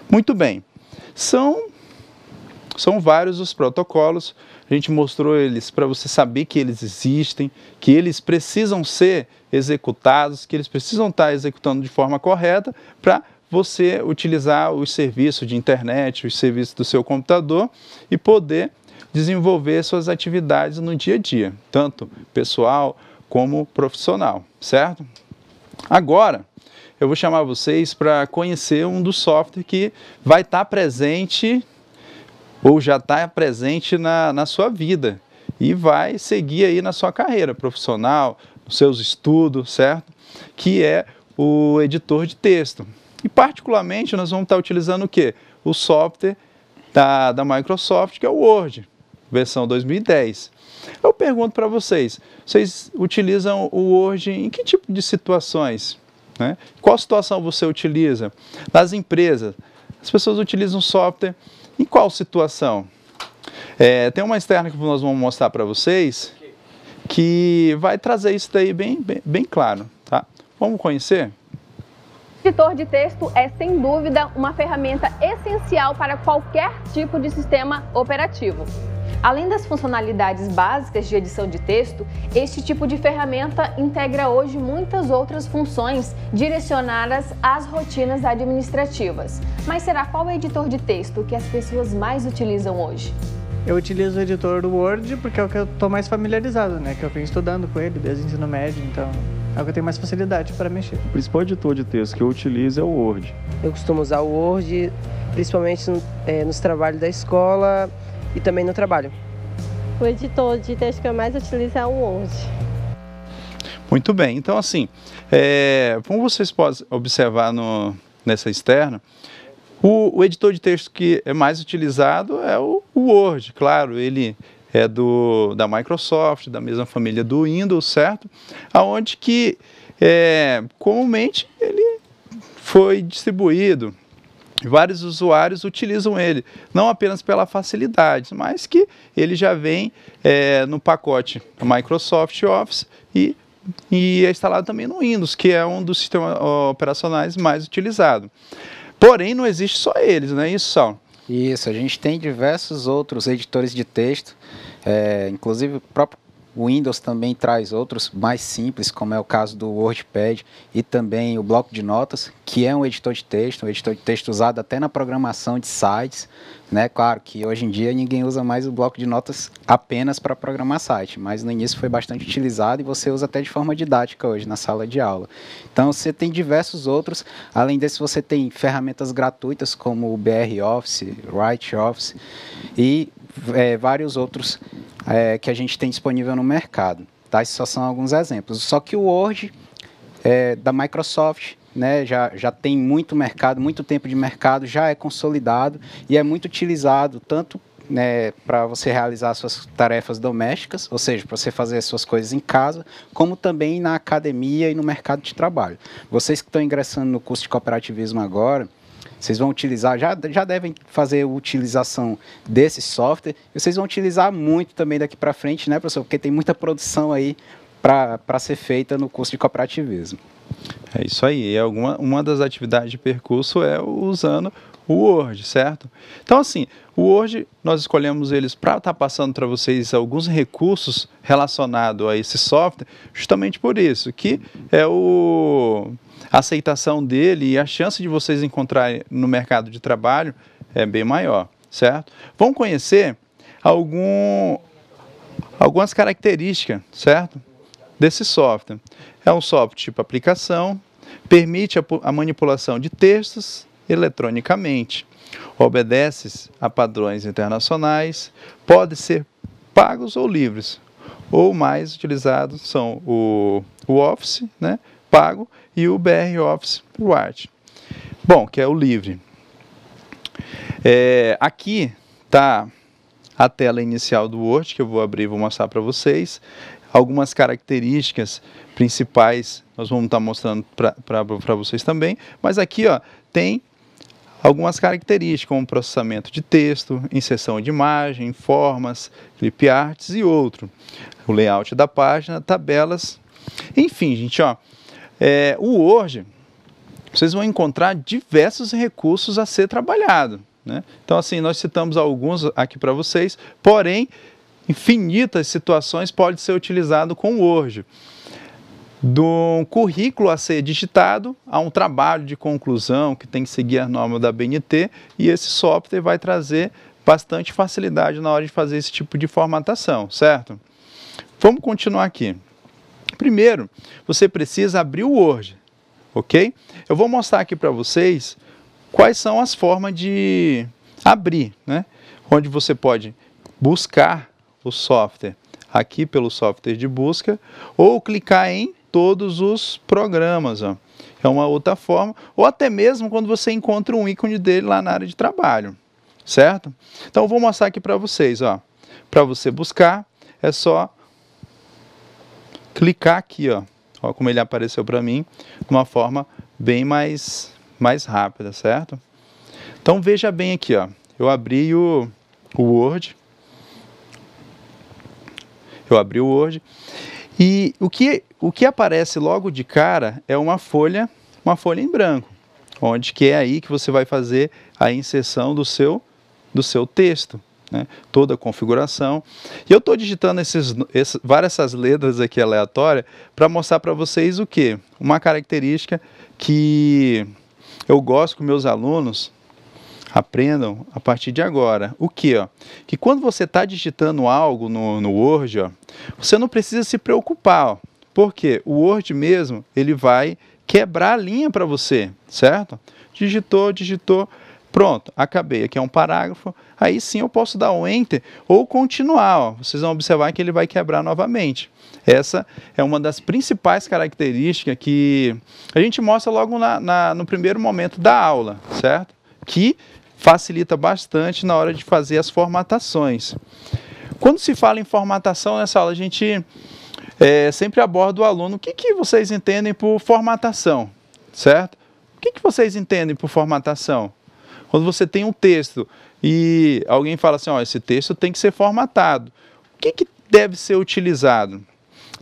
Muito bem, são são vários os protocolos, a gente mostrou eles para você saber que eles existem, que eles precisam ser executados, que eles precisam estar tá executando de forma correta para você utilizar os serviços de internet, os serviços do seu computador e poder desenvolver suas atividades no dia a dia, tanto pessoal como profissional, certo? Agora, eu vou chamar vocês para conhecer um dos softwares que vai estar tá presente ou já está presente na, na sua vida e vai seguir aí na sua carreira profissional, nos seus estudos, certo? Que é o editor de texto. E particularmente nós vamos estar tá utilizando o quê? O software da, da Microsoft, que é o Word, versão 2010. Eu pergunto para vocês, vocês utilizam o Word em que tipo de situações? Né? Qual situação você utiliza? Nas empresas, as pessoas utilizam software em qual situação? É, tem uma externa que nós vamos mostrar para vocês que vai trazer isso daí bem, bem, bem claro. Tá? Vamos conhecer? O editor de texto é, sem dúvida, uma ferramenta essencial para qualquer tipo de sistema operativo. Além das funcionalidades básicas de edição de texto, este tipo de ferramenta integra hoje muitas outras funções direcionadas às rotinas administrativas. Mas será qual o editor de texto que as pessoas mais utilizam hoje? Eu utilizo o editor do Word porque é o que eu estou mais familiarizado, né? Que eu venho estudando com ele desde o ensino médio, então é o que eu tenho mais facilidade para mexer. O principal editor de texto que eu utilizo é o Word. Eu costumo usar o Word, principalmente é, nos trabalhos da escola, e também no trabalho. O editor de texto que eu mais utilizo é o Word. Muito bem, então assim, é, como vocês podem observar no, nessa externa, o, o, editor de texto que é mais utilizado é o, o Word, claro, ele é do, da Microsoft, da mesma família do Windows, certo? Aonde que é, comumente ele foi distribuído vários usuários utilizam ele, não apenas pela facilidade, mas que ele já vem é, no pacote Microsoft Office e, e é instalado também no Windows, que é um dos sistemas operacionais mais utilizado. Porém, não existe só eles, né? Isso só Isso, a gente tem diversos outros editores de texto, é, inclusive o próprio o Windows também traz outros mais simples, como é o caso do WordPad e também o bloco de notas, que é um editor de texto, um editor de texto usado até na programação de sites. Né? Claro que hoje em dia ninguém usa mais o bloco de notas apenas para programar site, mas no início foi bastante utilizado e você usa até de forma didática hoje na sala de aula. Então você tem diversos outros, além desse você tem ferramentas gratuitas como o BR Office, Write Office e é, vários outros é, que a gente tem disponível no mercado. Tá? Esses só são alguns exemplos. Só que o Word é, da Microsoft né, já, já tem muito mercado, muito tempo de mercado, já é consolidado e é muito utilizado tanto né, para você realizar suas tarefas domésticas, ou seja, para você fazer as suas coisas em casa, como também na academia e no mercado de trabalho. Vocês que estão ingressando no curso de cooperativismo agora, vocês vão utilizar, já, já devem fazer utilização desse software. E vocês vão utilizar muito também daqui para frente, né, professor? Porque tem muita produção aí para ser feita no curso de cooperativismo. É isso aí. E alguma, uma das atividades de percurso é usando o Word, certo? Então, assim, o Word, nós escolhemos eles para estar tá passando para vocês alguns recursos relacionados a esse software, justamente por isso, que é o aceitação dele e a chance de vocês encontrarem no mercado de trabalho é bem maior, certo? Vão conhecer algum, algumas características, certo? Desse software. É um software tipo aplicação, permite a, a manipulação de textos eletronicamente, obedece a padrões internacionais, pode ser pagos ou livres, ou mais utilizados são o, o Office, né? pago e o BR Office para o Art. Bom, que é o livre. É, aqui está a tela inicial do Word, que eu vou abrir e vou mostrar para vocês. Algumas características principais nós vamos estar tá mostrando para vocês também. Mas aqui ó, tem algumas características, como processamento de texto, inserção de imagem, formas, clip arts e outro. O layout da página, tabelas. Enfim, gente, ó, é, o Word, vocês vão encontrar diversos recursos a ser trabalhado. Né? Então, assim, nós citamos alguns aqui para vocês, porém, infinitas situações pode ser utilizado com o Word. De um currículo a ser digitado, há um trabalho de conclusão que tem que seguir a norma da BNT e esse software vai trazer bastante facilidade na hora de fazer esse tipo de formatação, certo? Vamos continuar aqui. Primeiro, você precisa abrir o Word, ok? Eu vou mostrar aqui para vocês quais são as formas de abrir, né? Onde você pode buscar o software aqui pelo software de busca ou clicar em todos os programas, ó. É uma outra forma, ou até mesmo quando você encontra um ícone dele lá na área de trabalho, certo? Então eu vou mostrar aqui para vocês, ó. Para você buscar, é só clicar aqui, ó, como ele apareceu para mim, de uma forma bem mais, mais rápida, certo? Então veja bem aqui, ó, eu abri o, o Word, eu abri o Word, e o que, o que aparece logo de cara é uma folha, uma folha em branco, onde que é aí que você vai fazer a inserção do seu, do seu texto, né, toda a configuração. E eu estou digitando esses, esses, várias essas letras aqui aleatórias para mostrar para vocês o que? Uma característica que eu gosto que meus alunos aprendam a partir de agora. O que? Que quando você está digitando algo no, no Word, ó, você não precisa se preocupar, ó, porque o Word mesmo ele vai quebrar a linha para você, certo? Digitou, digitou. Pronto, acabei. Aqui é um parágrafo. Aí sim eu posso dar um enter ou continuar. Ó. Vocês vão observar que ele vai quebrar novamente. Essa é uma das principais características que a gente mostra logo na, na, no primeiro momento da aula, certo? Que facilita bastante na hora de fazer as formatações. Quando se fala em formatação nessa aula, a gente é, sempre aborda o aluno. O que, que vocês entendem por formatação, certo? O que, que vocês entendem por formatação? Quando você tem um texto e alguém fala assim, ó, esse texto tem que ser formatado. O que, que deve ser utilizado?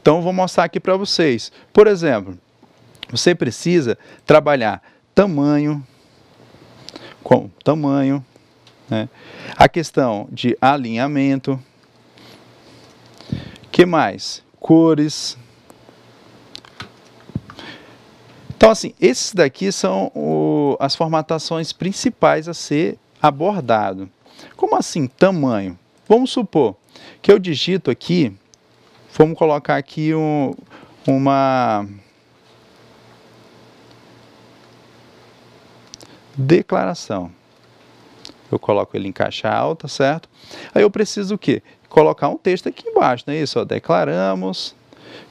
Então eu vou mostrar aqui para vocês. Por exemplo, você precisa trabalhar tamanho, com tamanho, né? a questão de alinhamento, que mais? Cores, Então, assim, esses daqui são o, as formatações principais a ser abordado. Como assim tamanho? Vamos supor que eu digito aqui, vamos colocar aqui um, uma declaração. Eu coloco ele em caixa alta, certo? Aí eu preciso o quê? Colocar um texto aqui embaixo, não é isso? Ó, declaramos.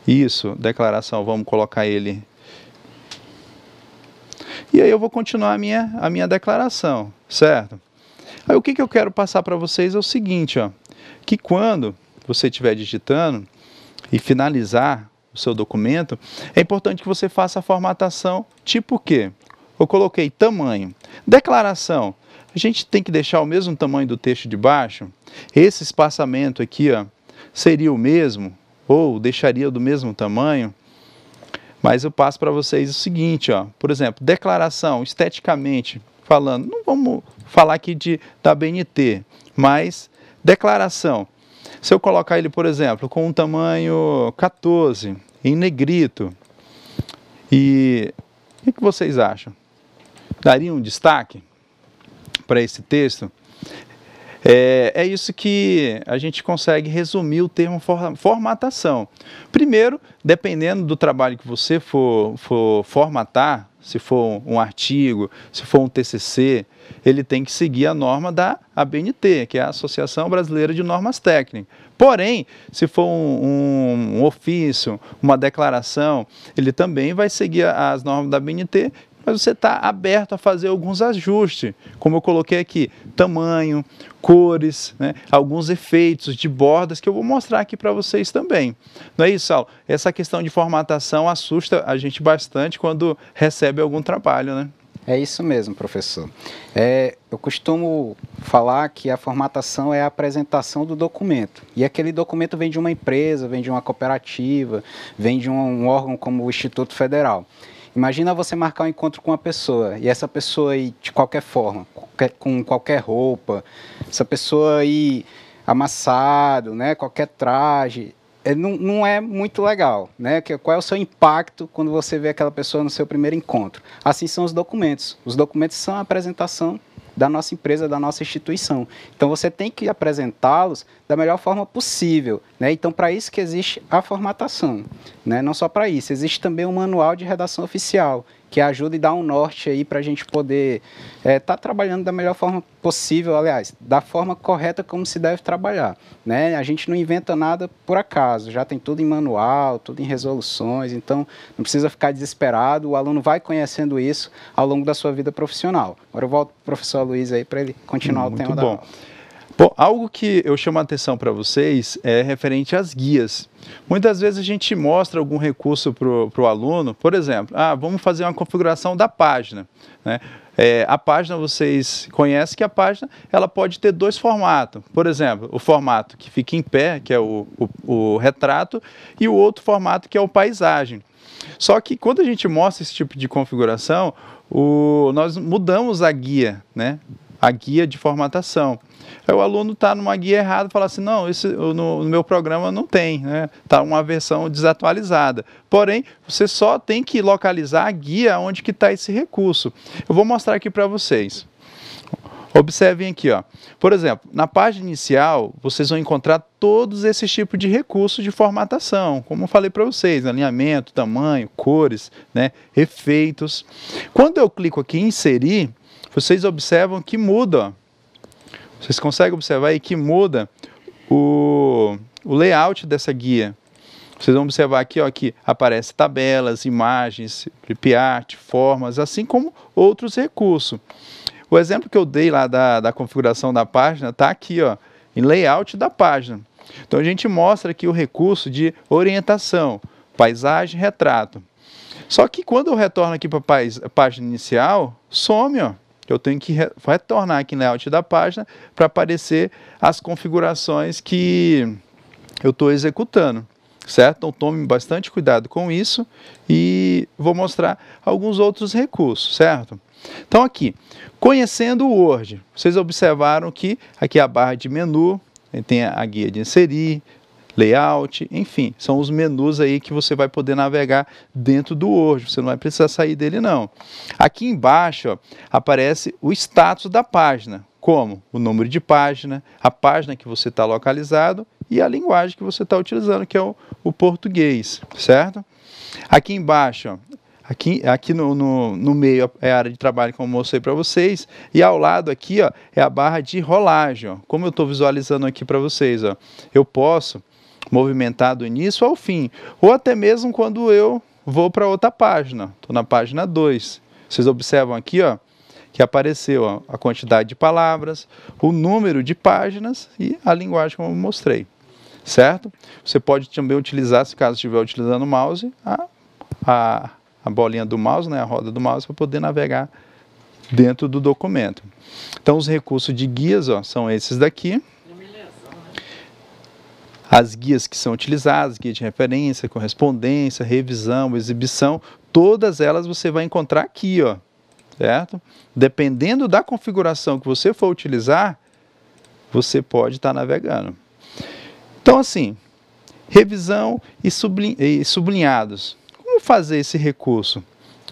Isso, declaração, vamos colocar ele e aí eu vou continuar a minha, a minha declaração, certo? Aí o que, que eu quero passar para vocês é o seguinte, ó, que quando você estiver digitando e finalizar o seu documento, é importante que você faça a formatação tipo o quê? Eu coloquei tamanho. Declaração. A gente tem que deixar o mesmo tamanho do texto de baixo. Esse espaçamento aqui ó, seria o mesmo, ou deixaria do mesmo tamanho. Mas eu passo para vocês o seguinte, ó, por exemplo, declaração, esteticamente falando, não vamos falar aqui de, da BNT, mas declaração. Se eu colocar ele, por exemplo, com um tamanho 14, em negrito, e o que, que vocês acham? Daria um destaque para esse texto? É, é isso que a gente consegue resumir o termo formatação. Primeiro, dependendo do trabalho que você for, for formatar, se for um artigo, se for um TCC, ele tem que seguir a norma da ABNT, que é a Associação Brasileira de Normas Técnicas. Porém, se for um, um ofício, uma declaração, ele também vai seguir as normas da ABNT, mas você está aberto a fazer alguns ajustes, como eu coloquei aqui, tamanho, cores, né? alguns efeitos de bordas que eu vou mostrar aqui para vocês também. Não é isso, Saulo? Essa questão de formatação assusta a gente bastante quando recebe algum trabalho, né? É isso mesmo, professor. É, eu costumo falar que a formatação é a apresentação do documento. E aquele documento vem de uma empresa, vem de uma cooperativa, vem de um órgão como o Instituto Federal. Imagina você marcar um encontro com uma pessoa e essa pessoa ir de qualquer forma, com qualquer roupa, essa pessoa ir amassado, né? Qualquer traje. É, não, não, é muito legal, né? Que, qual é o seu impacto quando você vê aquela pessoa no seu primeiro encontro? Assim são os documentos. Os documentos são a apresentação da nossa empresa, da nossa instituição. Então você tem que apresentá-los da melhor forma possível, né? Então para isso que existe a formatação, né? Não só para isso, existe também um manual de redação oficial que ajuda e dá um norte aí para a gente poder estar eh, é, tá trabalhando da melhor forma possível, aliás, da forma correta como se deve trabalhar. Né? A gente não inventa nada por acaso, já tem tudo em manual, tudo em resoluções, então não precisa ficar desesperado, o aluno vai conhecendo isso ao longo da sua vida profissional. Agora eu volto para o professor Luiz aí para ele continuar hum, o tema bom. da aula. Bom, algo que eu chamo a atenção para vocês é referente às guias. Muitas vezes a gente mostra algum recurso para o aluno, por exemplo, ah, vamos fazer uma configuração da página. Né? É, a página, vocês conhecem que a página ela pode ter dois formatos. Por exemplo, o formato que fica em pé, que é o, o, o retrato, e o outro formato que é o paisagem. Só que quando a gente mostra esse tipo de configuração, o, nós mudamos a guia, né? a guia de formatação. Aí o aluno está numa guia errada e fala assim, não, esse, no, no, meu programa não tem, né? Está uma versão desatualizada. Porém, você só tem que localizar a guia onde está esse recurso. Eu vou mostrar aqui para vocês. Observem aqui, ó. por exemplo, na página inicial vocês vão encontrar todos esses tipos de recursos de formatação, como eu falei para vocês, alinhamento, tamanho, cores, né, efeitos. Quando eu clico aqui em inserir, vocês observam que muda. Vocês conseguem observar aí que muda o, o layout dessa guia. Vocês vão observar aqui ó, que aparece tabelas, imagens, clip art, formas, assim como outros recursos. O exemplo que eu dei lá da, da configuração da página está aqui, ó, em layout da página. Então a gente mostra aqui o recurso de orientação, paisagem, retrato. Só que quando eu retorno aqui para a página inicial, some, ó. Eu tenho que retornar aqui no layout da página para aparecer as configurações que eu estou executando certo? Então tome bastante cuidado com isso e vou mostrar alguns outros recursos, certo? Então aqui, conhecendo o Word, vocês observaram que aqui é a barra de menu, tem a guia de inserir, layout, enfim, são os menus aí que você vai poder navegar dentro do Word, você não vai precisar sair dele não. Aqui embaixo ó, aparece o status da página, como o número de página, a página que você está localizado e a linguagem que você está utilizando, que é o, o, português, certo? Aqui embaixo, ó, aqui, aqui no, no, no, meio é a área de trabalho que eu mostrei para vocês, e ao lado aqui ó, é a barra de rolagem, ó, como eu estou visualizando aqui para vocês. Ó, eu posso movimentado início ao fim, ou até mesmo quando eu vou para outra página, estou na página 2. Vocês observam aqui, ó, que apareceu ó, a quantidade de palavras, o número de páginas e a linguagem como eu mostrei, certo? Você pode também utilizar, se caso estiver utilizando o mouse, a, a, a bolinha do mouse, né, a roda do mouse, para poder navegar dentro do documento. Então, os recursos de guias ó, são esses daqui as guias que são utilizadas, guia de referência, correspondência, revisão, exibição, todas elas você vai encontrar aqui, ó, certo? Dependendo da configuração que você for utilizar, você pode estar tá navegando. Então, assim, revisão e, sublin e sublinhados. Como fazer esse recurso?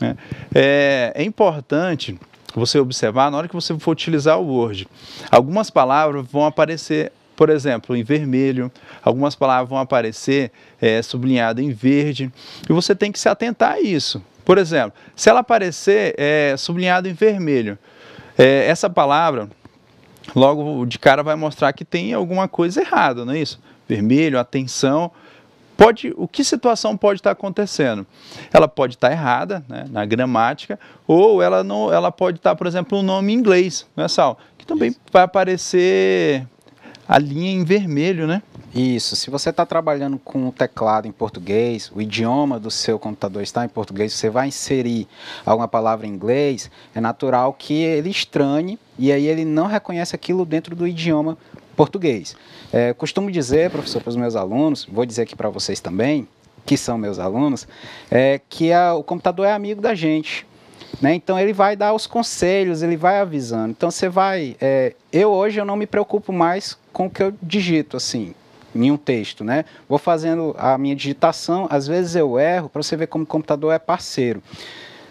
É, é, é importante você observar na hora que você for utilizar o Word. Algumas palavras vão aparecer por exemplo, em vermelho, algumas palavras vão aparecer é, sublinhadas em verde, e você tem que se atentar a isso. Por exemplo, se ela aparecer é, sublinhada em vermelho, é, essa palavra logo de cara vai mostrar que tem alguma coisa errada, não é isso? Vermelho, atenção. Pode, o que situação pode estar acontecendo? Ela pode estar errada né, na gramática, ou ela não, ela pode estar, por exemplo, um nome em inglês, não é Sal? Que também isso. vai aparecer a linha em vermelho, né? Isso. Se você está trabalhando com o teclado em português, o idioma do seu computador está em português, você vai inserir alguma palavra em inglês, é natural que ele estranhe e aí ele não reconhece aquilo dentro do idioma português. É, costumo dizer, professor, para os meus alunos, vou dizer aqui para vocês também, que são meus alunos, é que a, o computador é amigo da gente. Né? Então ele vai dar os conselhos, ele vai avisando. Então você vai. É, eu hoje eu não me preocupo mais com o que eu digito assim em um texto, né? Vou fazendo a minha digitação, às vezes eu erro para você ver como o computador é parceiro.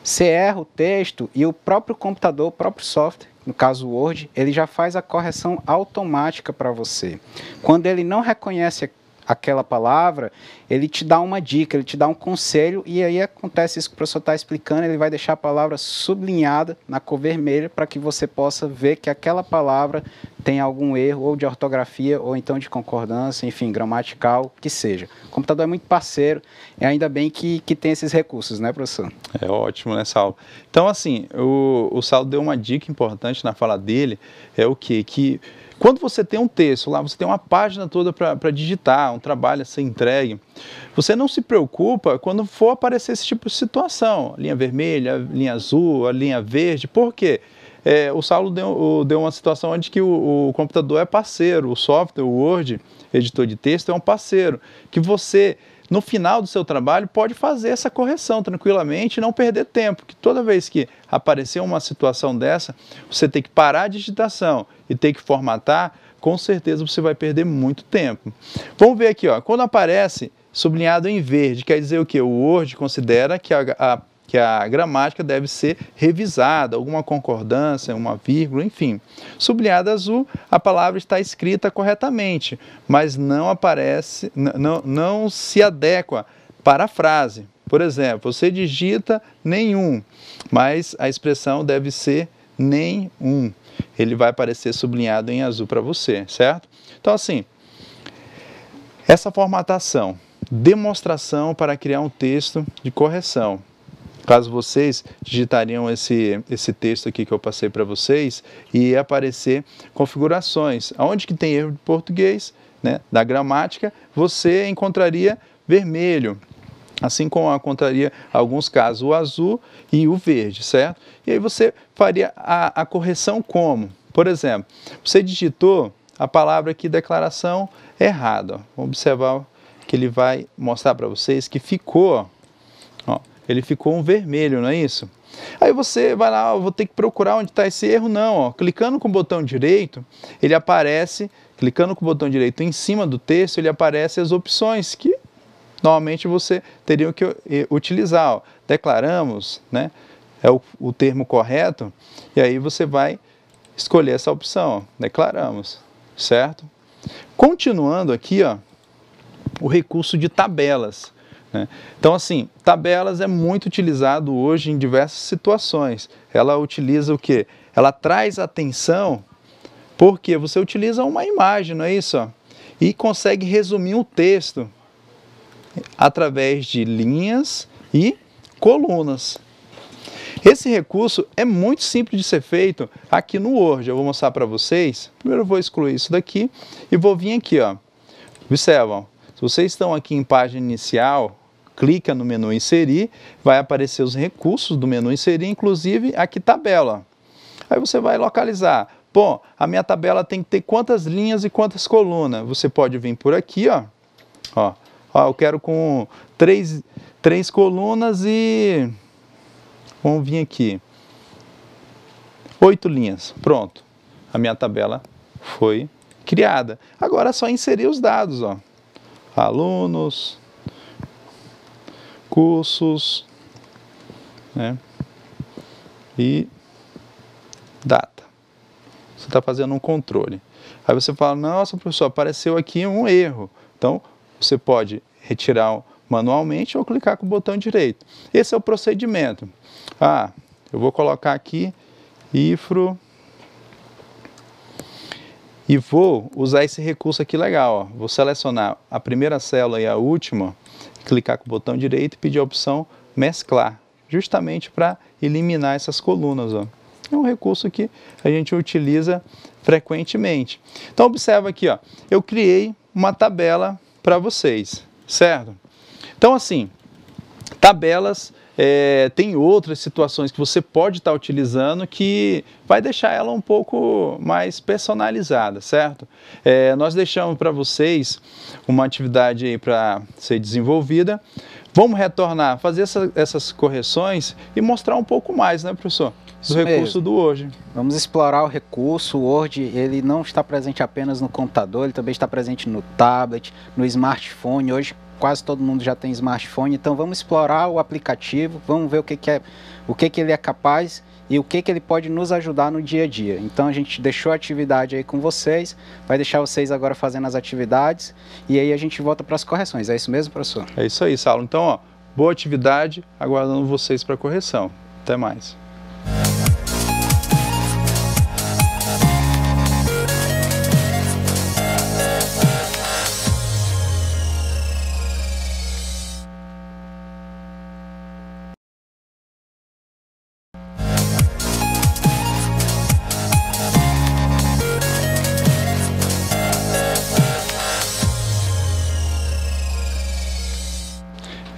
Você erra o texto e o próprio computador, o próprio software, no caso o Word, ele já faz a correção automática para você. Quando ele não reconhece aquela palavra, ele te dá uma dica, ele te dá um conselho, e aí acontece isso que o professor está explicando, ele vai deixar a palavra sublinhada na cor vermelha para que você possa ver que aquela palavra tem algum erro, ou de ortografia, ou então de concordância, enfim, gramatical, que seja. O computador é muito parceiro, e ainda bem que, que tem esses recursos, né, professor? É ótimo, né, Saulo? Então, assim, o, o Saulo deu uma dica importante na fala dele, é o quê? Que... que quando você tem um texto lá, você tem uma página toda para digitar, um trabalho a ser entregue, você não se preocupa quando for aparecer esse tipo de situação, linha vermelha, linha azul, a linha verde, por quê? É, o Saulo deu, deu, uma situação onde que o, o, computador é parceiro, o software, o Word, editor de texto, é um parceiro, que você no final do seu trabalho, pode fazer essa correção tranquilamente e não perder tempo, que toda vez que aparecer uma situação dessa, você tem que parar a digitação e tem que formatar, com certeza você vai perder muito tempo. Vamos ver aqui, ó, quando aparece sublinhado em verde, quer dizer o que? O Word considera que a, a que a gramática deve ser revisada, alguma concordância, uma vírgula, enfim. Sublinhada azul, a palavra está escrita corretamente, mas não aparece, não, não se adequa para a frase. Por exemplo, você digita nenhum, mas a expressão deve ser nem um. Ele vai aparecer sublinhado em azul para você, certo? Então, assim, essa formatação, demonstração para criar um texto de correção. Caso vocês digitariam esse, esse texto aqui que eu passei para vocês e aparecer configurações. Aonde que tem erro de português, né, da gramática, você encontraria vermelho. Assim como encontraria alguns casos o azul e o verde, certo? E aí você faria a, a correção como? Por exemplo, você digitou a palavra aqui declaração errada. Vamos observar que ele vai mostrar para vocês que ficou ele ficou um vermelho, não é isso? Aí você vai lá, ah, vou ter que procurar onde está esse erro, não. Ó. Clicando com o botão direito, ele aparece, clicando com o botão direito em cima do texto, ele aparece as opções que normalmente você teria que eh, utilizar. Ó. Declaramos, né? É o, o termo correto, e aí você vai escolher essa opção, ó. declaramos, certo? Continuando aqui, ó, o recurso de tabelas. Né? Então, assim, tabelas é muito utilizado hoje em diversas situações. Ela utiliza o quê? Ela traz atenção porque você utiliza uma imagem, não é isso? E consegue resumir o um texto através de linhas e colunas. Esse recurso é muito simples de ser feito aqui no Word. Eu vou mostrar para vocês. Primeiro eu vou excluir isso daqui e vou vir aqui, ó. Observam, se vocês estão aqui em página inicial, clica no menu inserir, vai aparecer os recursos do menu inserir, inclusive aqui tabela. Aí você vai localizar. Bom, a minha tabela tem que ter quantas linhas e quantas colunas. Você pode vir por aqui, ó. Ó, ó eu quero com três, três colunas e... Vamos vir aqui. Oito linhas. Pronto. A minha tabela foi criada. Agora é só inserir os dados, ó alunos, cursos, né? E data. Você está fazendo um controle. Aí você fala, nossa professor, apareceu aqui um erro. Então você pode retirar manualmente ou clicar com o botão direito. Esse é o procedimento. Ah, eu vou colocar aqui ifro e vou usar esse recurso aqui legal. Ó. Vou selecionar a primeira célula e a última, clicar com o botão direito e pedir a opção mesclar, justamente para eliminar essas colunas. Ó. É um recurso que a gente utiliza frequentemente. Então observa aqui, ó, eu criei uma tabela para vocês, certo? Então assim, tabelas é, tem outras situações que você pode estar tá utilizando que vai deixar ela um pouco mais personalizada, certo? É, nós deixamos para vocês uma atividade aí para ser desenvolvida. Vamos retornar, fazer essa, essas correções e mostrar um pouco mais, né, professor? do recurso do Word. Vamos explorar o recurso. O Word ele não está presente apenas no computador, ele também está presente no tablet, no smartphone. Hoje quase todo mundo já tem smartphone, então vamos explorar o aplicativo, vamos ver o que, que é, o que, que ele é capaz e o que, que ele pode nos ajudar no dia a dia. Então a gente deixou a atividade aí com vocês, vai deixar vocês agora fazendo as atividades e aí a gente volta para as correções. É isso mesmo, professor? É isso aí, Saulo. Então, ó, boa atividade, aguardando vocês para correção. Até mais.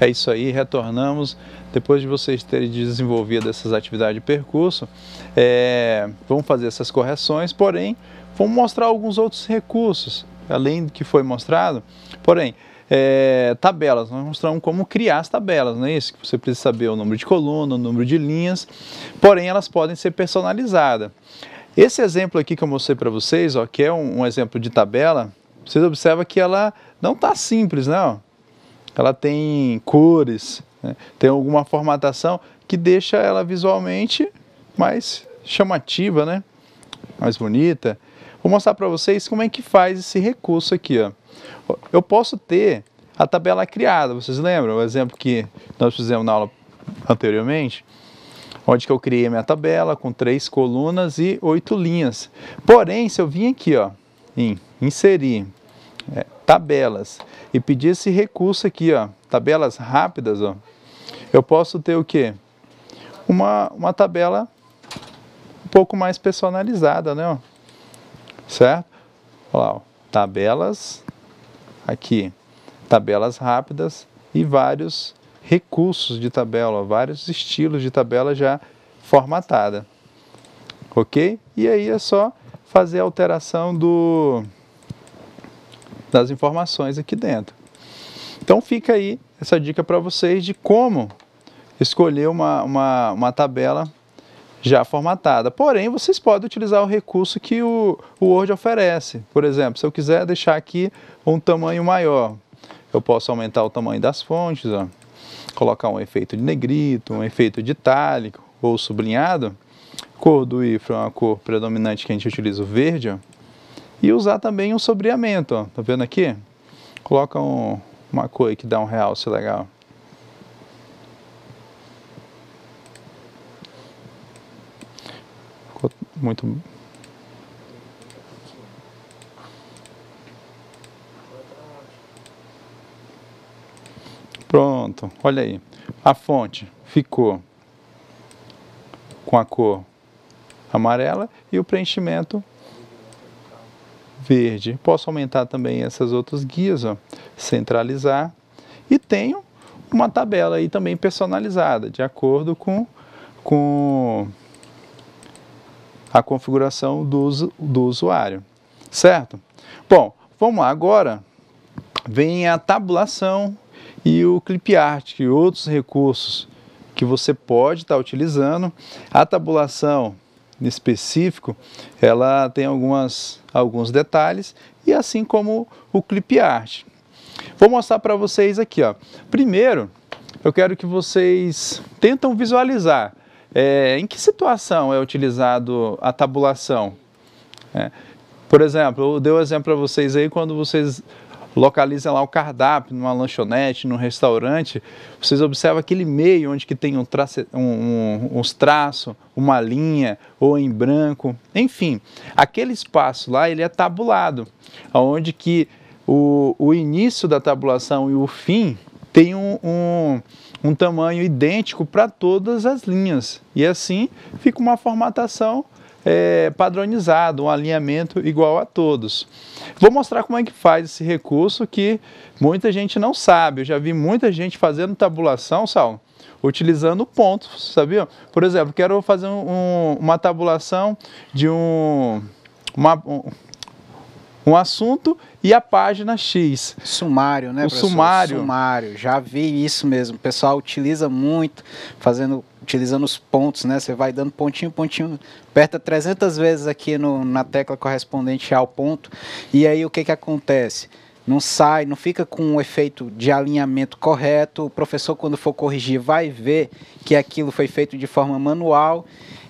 É isso aí, retornamos. Depois de vocês terem desenvolvido essas atividades de percurso, é, vamos fazer essas correções, porém, vamos mostrar alguns outros recursos, além do que foi mostrado. Porém, é, tabelas, nós mostramos como criar as tabelas, não é isso? Você precisa saber o número de coluna, o número de linhas, porém elas podem ser personalizadas. Esse exemplo aqui que eu mostrei para vocês, ó, que é um, um exemplo de tabela, vocês observam que ela não está simples, não ela tem cores, né? tem alguma formatação que deixa ela visualmente mais chamativa, né? mais bonita. Vou mostrar para vocês como é que faz esse recurso aqui. Ó. Eu posso ter a tabela criada, vocês lembram? O exemplo que nós fizemos na aula anteriormente, onde que eu criei minha tabela com três colunas e oito linhas. Porém, se eu vim aqui ó, em inserir, é, tabelas e pedir esse recurso aqui, ó, tabelas rápidas, ó, eu posso ter o quê? Uma, uma tabela um pouco mais personalizada, né? Ó. Certo? Olha lá, ó, tabelas, aqui, tabelas rápidas e vários recursos de tabela, ó, vários estilos de tabela já formatada. Ok? E aí é só fazer a alteração do das informações aqui dentro. Então fica aí essa dica para vocês de como escolher uma, uma, uma, tabela já formatada. Porém, vocês podem utilizar o recurso que o, o Word oferece. Por exemplo, se eu quiser deixar aqui um tamanho maior, eu posso aumentar o tamanho das fontes, ó, colocar um efeito de negrito, um efeito de itálico ou sublinhado. Cor do ifra é uma cor predominante que a gente utiliza o verde, ó. E usar também um sobreamento, ó. tá vendo aqui? Coloca um, uma cor que dá um realce é legal. Ficou muito... Pronto, olha aí. A fonte ficou com a cor amarela e o preenchimento verde. Posso aumentar também essas outras guias, ó, centralizar. E tenho uma tabela aí também personalizada, de acordo com, com a configuração do, do usuário, certo? Bom, vamos lá, agora vem a tabulação e o clipart e outros recursos que você pode estar tá utilizando. A tabulação, em específico, ela tem algumas alguns detalhes, e assim como o clip art. Vou mostrar para vocês aqui. Ó. Primeiro, eu quero que vocês tentam visualizar é, em que situação é utilizado a tabulação. É. Por exemplo, eu dei o um exemplo para vocês aí quando vocês localiza lá o cardápio, numa lanchonete, num restaurante, vocês observam aquele meio onde que tem um traço, um, um, uma linha, ou em branco, enfim, aquele espaço lá ele é tabulado, onde que o, o início da tabulação e o fim tem um, um, um tamanho idêntico para todas as linhas. E assim fica uma formatação é, padronizado, um alinhamento igual a todos. Vou mostrar como é que faz esse recurso que muita gente não sabe. Eu já vi muita gente fazendo tabulação, Sal, utilizando pontos, sabia? Por exemplo, quero fazer um, uma tabulação de um, uma, um assunto e a página X. Sumário, né, o professor? Sumário. Sumário, já vi isso mesmo. O pessoal utiliza muito fazendo utilizando os pontos, né? Você vai dando pontinho, pontinho, aperta 300 vezes aqui no, na tecla correspondente ao ponto. E aí o que, que acontece? Não sai, não fica com um efeito de alinhamento correto. O professor, quando for corrigir, vai ver que aquilo foi feito de forma manual.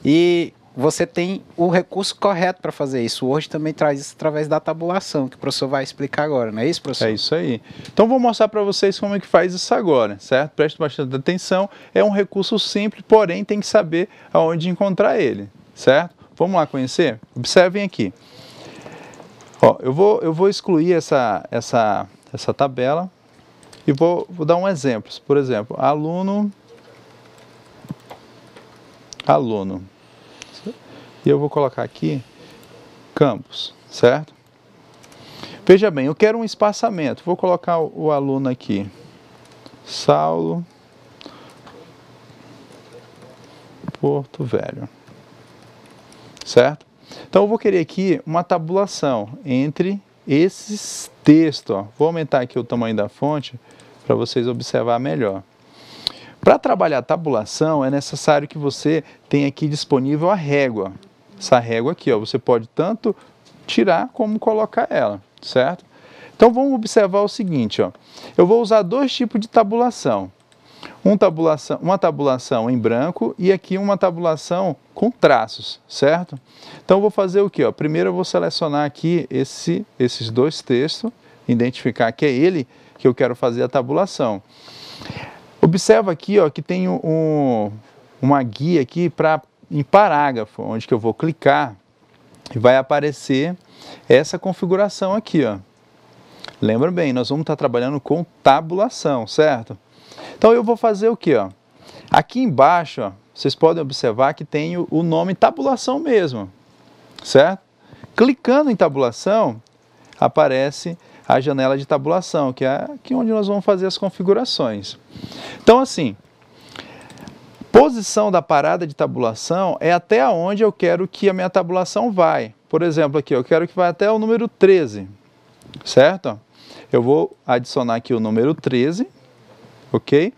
E você tem o recurso correto para fazer isso. Hoje também traz isso através da tabulação, que o professor vai explicar agora, não é isso, professor? É isso aí. Então vou mostrar para vocês como é que faz isso agora, certo? Preste bastante atenção. É um recurso simples, porém tem que saber aonde encontrar ele, certo? Vamos lá conhecer? Observem aqui. Ó, eu vou, eu vou excluir essa, essa, essa tabela e vou, vou dar um exemplo. Por exemplo, aluno... Aluno eu vou colocar aqui campos, certo? Veja bem, eu quero um espaçamento. Vou colocar o aluno aqui. Saulo Porto Velho. Certo? Então eu vou querer aqui uma tabulação entre esses textos. Ó. Vou aumentar aqui o tamanho da fonte para vocês observar melhor. Para trabalhar a tabulação, é necessário que você tenha aqui disponível a régua essa régua aqui, ó, você pode tanto tirar como colocar ela, certo? Então vamos observar o seguinte, ó. Eu vou usar dois tipos de tabulação. Um tabulação, uma tabulação em branco e aqui uma tabulação com traços, certo? Então vou fazer o que? Ó? Primeiro eu vou selecionar aqui esse, esses dois textos, identificar que é ele que eu quero fazer a tabulação. Observa aqui ó, que tem um, uma guia aqui para em parágrafo, onde que eu vou clicar e vai aparecer essa configuração aqui, ó. Lembra bem, nós vamos estar tá trabalhando com tabulação, certo? Então eu vou fazer o que, ó? Aqui embaixo, ó, vocês podem observar que tem o nome tabulação mesmo, certo? Clicando em tabulação, aparece a janela de tabulação, que é aqui onde nós vamos fazer as configurações. Então assim, posição da parada de tabulação é até onde eu quero que a minha tabulação vai. Por exemplo, aqui eu quero que vá até o número 13, certo? Eu vou adicionar aqui o número 13, ok?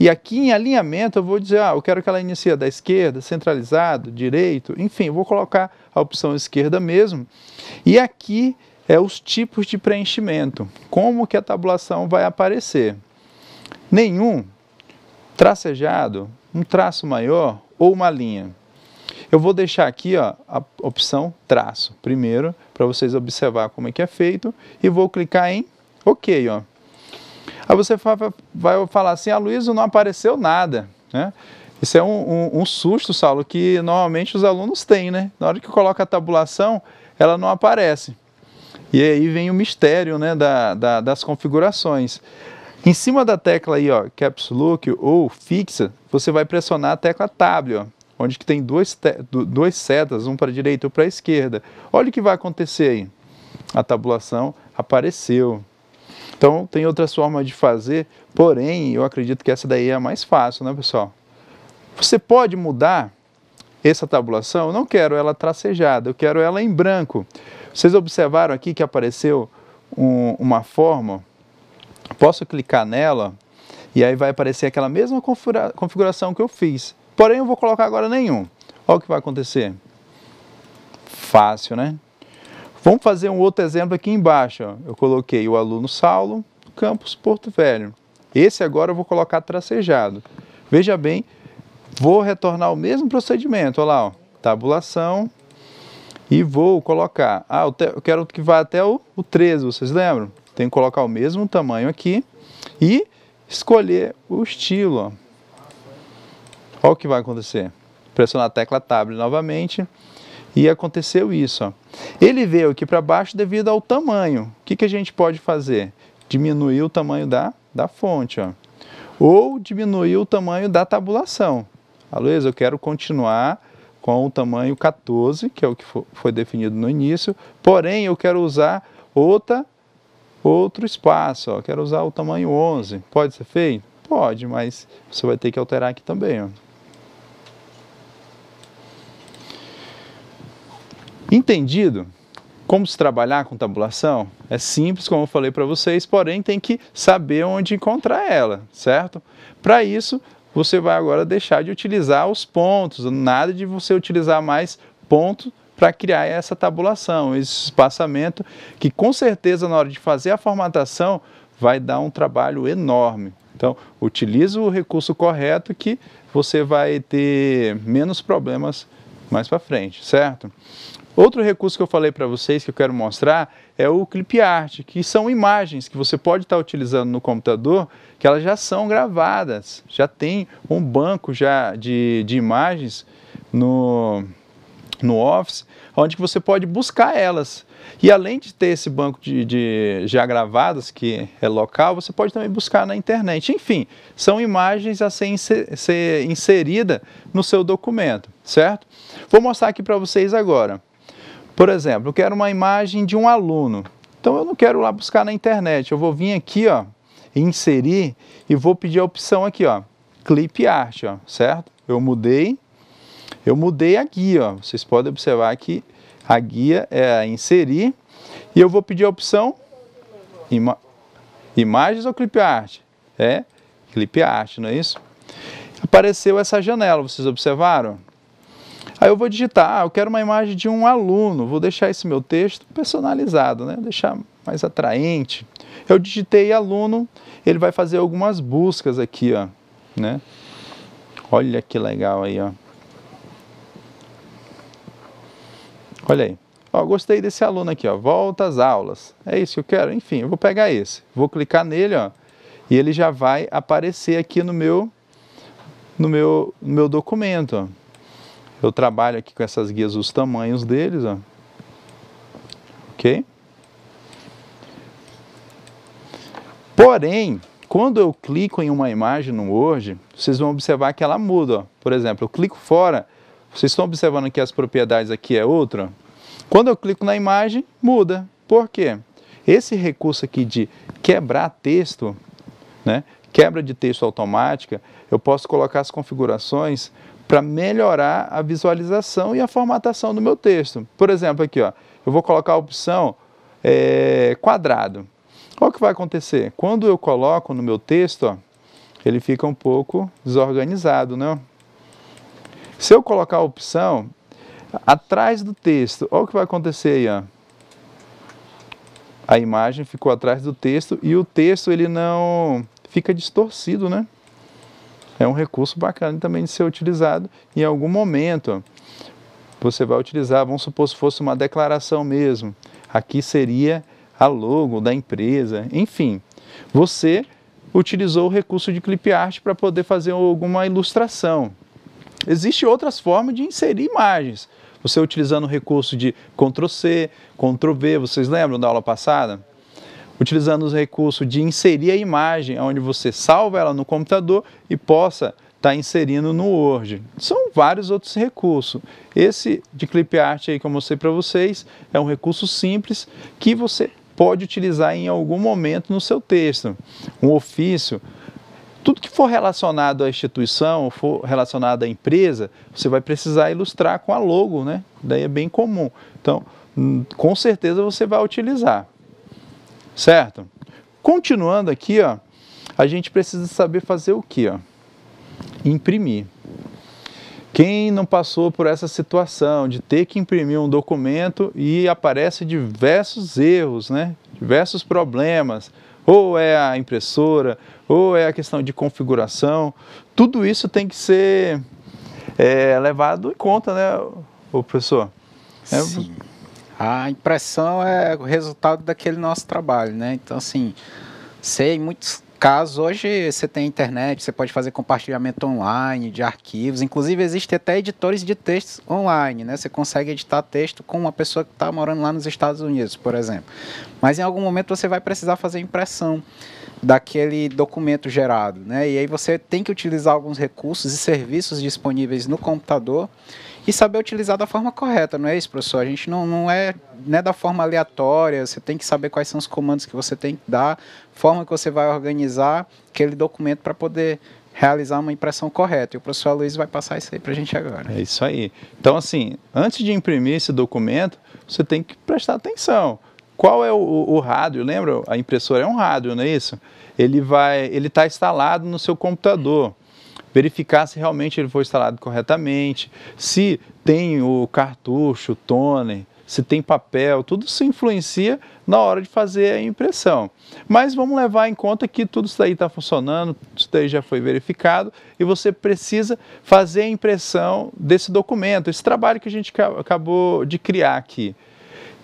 E aqui em alinhamento eu vou dizer, ah, eu quero que ela inicie da esquerda, centralizado, direito, enfim, vou colocar a opção esquerda mesmo. E aqui é os tipos de preenchimento, como que a tabulação vai aparecer. Nenhum, tracejado, um traço maior ou uma linha. Eu vou deixar aqui ó, a opção traço primeiro, para vocês observar como é que é feito, e vou clicar em OK. Ó. Aí você vai falar assim, a ah, Luísa não apareceu nada. Né? Isso é um, um, um, susto, Saulo, que normalmente os alunos têm, né? Na hora que coloca a tabulação, ela não aparece. E aí vem o mistério né, da, da, das configurações. Em cima da tecla aí, ó, Caps Lock ou fixa, você vai pressionar a tecla Tab, ó, onde que tem dois, dois setas, um para a direita e um para a esquerda. Olha o que vai acontecer aí. A tabulação apareceu. Então, tem outras formas de fazer, porém, eu acredito que essa daí é a mais fácil, né, pessoal? Você pode mudar essa tabulação, eu não quero ela tracejada, eu quero ela em branco. Vocês observaram aqui que apareceu um, uma forma Posso clicar nela e aí vai aparecer aquela mesma configura configuração que eu fiz. Porém, eu vou colocar agora nenhum. Olha o que vai acontecer. Fácil, né? Vamos fazer um outro exemplo aqui embaixo. Ó. Eu coloquei o aluno Saulo, campus Porto Velho. Esse agora eu vou colocar tracejado. Veja bem, vou retornar o mesmo procedimento. Olha lá, ó. tabulação. E vou colocar... Ah, eu quero que vá até o, o 13, vocês lembram? Tem que colocar o mesmo tamanho aqui e escolher o estilo. Olha o que vai acontecer. Pressionar a tecla Tab novamente e aconteceu isso. Ó. Ele veio aqui para baixo devido ao tamanho. O que, que a gente pode fazer? Diminuir o tamanho da, da fonte. Ó. Ou diminuir o tamanho da tabulação. Aloysio, eu quero continuar com o tamanho 14, que é o que foi definido no início, porém eu quero usar outra outro espaço, ó, quero usar o tamanho 11, pode ser feito? Pode, mas você vai ter que alterar aqui também. Ó. Entendido? Como se trabalhar com tabulação? É simples, como eu falei para vocês, porém tem que saber onde encontrar ela, certo? Para isso, você vai agora deixar de utilizar os pontos, nada de você utilizar mais ponto para criar essa tabulação, esse espaçamento, que com certeza na hora de fazer a formatação vai dar um trabalho enorme. Então, utilize o recurso correto que você vai ter menos problemas mais para frente, certo? Outro recurso que eu falei para vocês que eu quero mostrar é o clip art, que são imagens que você pode estar tá utilizando no computador, que elas já são gravadas, já tem um banco já de, de imagens no no Office, onde que você pode buscar elas. E além de ter esse banco de, de já gravadas, que é local, você pode também buscar na internet. Enfim, são imagens a ser, inser, ser inserida no seu documento, certo? Vou mostrar aqui para vocês agora. Por exemplo, eu quero uma imagem de um aluno. Então eu não quero lá buscar na internet, eu vou vir aqui, ó, inserir e vou pedir a opção aqui, ó, clip art, ó, certo? Eu mudei eu mudei a guia, ó. vocês podem observar que a guia é inserir e eu vou pedir a opção ima imagens ou clip art. É, clip art, não é isso? Apareceu essa janela, vocês observaram? Aí eu vou digitar, ah, eu quero uma imagem de um aluno, vou deixar esse meu texto personalizado, né? deixar mais atraente. Eu digitei aluno, ele vai fazer algumas buscas aqui, ó, né? Olha que legal aí, ó. Olha aí. Ó, gostei desse aluno aqui, ó. Volta às aulas. É isso que eu quero? Enfim, eu vou pegar esse. Vou clicar nele, ó. E ele já vai aparecer aqui no meu, no meu, no meu documento, Eu trabalho aqui com essas guias, os tamanhos deles, ó. Ok? Porém, quando eu clico em uma imagem no Word, vocês vão observar que ela muda. Ó. Por exemplo, eu clico fora, vocês estão observando que as propriedades aqui é outra? Quando eu clico na imagem, muda. Por quê? Esse recurso aqui de quebrar texto, né? quebra de texto automática, eu posso colocar as configurações para melhorar a visualização e a formatação do meu texto. Por exemplo, aqui ó, eu vou colocar a opção é, quadrado. Olha o que vai acontecer. Quando eu coloco no meu texto, ó, ele fica um pouco desorganizado, né? Se eu colocar a opção atrás do texto, olha o que vai acontecer, Ian. A imagem ficou atrás do texto e o texto ele não fica distorcido, né? É um recurso bacana também de ser utilizado em algum momento. Você vai utilizar, vamos supor se fosse uma declaração mesmo. Aqui seria a logo da empresa, enfim. Você utilizou o recurso de clip art para poder fazer alguma ilustração. Existem outras formas de inserir imagens. Você utilizando o recurso de Ctrl+C, Ctrl+V, vocês lembram da aula passada? Utilizando o recurso de inserir a imagem, onde você salva ela no computador e possa estar tá inserindo no Word. São vários outros recursos. Esse de clipart aí que eu mostrei para vocês é um recurso simples que você pode utilizar em algum momento no seu texto. Um ofício, tudo que for relacionado à instituição, for relacionado à empresa, você vai precisar ilustrar com a logo, né? Daí é bem comum. Então, hum, com certeza você vai utilizar. Certo? Continuando aqui, ó, a gente precisa saber fazer o que? Ó? Imprimir. Quem não passou por essa situação de ter que imprimir um documento e aparece diversos erros, né? diversos problemas, ou é a impressora, ou é a questão de configuração. Tudo isso tem que ser é, levado em conta, né, o professor? É, Sim. A impressão é o resultado daquele nosso trabalho, né? Então, assim, sei muitos caso hoje você tem internet, você pode fazer compartilhamento online de arquivos, inclusive existem até editores de textos online, né? Você consegue editar texto com uma pessoa que está morando lá nos Estados Unidos, por exemplo. Mas em algum momento você vai precisar fazer impressão daquele documento gerado, né? E aí você tem que utilizar alguns recursos e serviços disponíveis no computador e saber utilizar da forma correta, não é isso, professor? A gente não, não, é, né da forma aleatória, você tem que saber quais são os comandos que você tem que dar, forma que você vai organizar aquele documento para poder realizar uma impressão correta. E o professor Luiz vai passar isso aí para a gente agora. É isso aí. Então, assim, antes de imprimir esse documento, você tem que prestar atenção. Qual é o, o rádio? Lembra? A impressora é um rádio, não é isso? Ele vai, ele está instalado no seu computador verificar se realmente ele foi instalado corretamente, se tem o cartucho, o toner, se tem papel, tudo isso influencia na hora de fazer a impressão. Mas vamos levar em conta que tudo isso daí está funcionando, isso daí já foi verificado e você precisa fazer a impressão desse documento, esse trabalho que a gente acabou de criar aqui.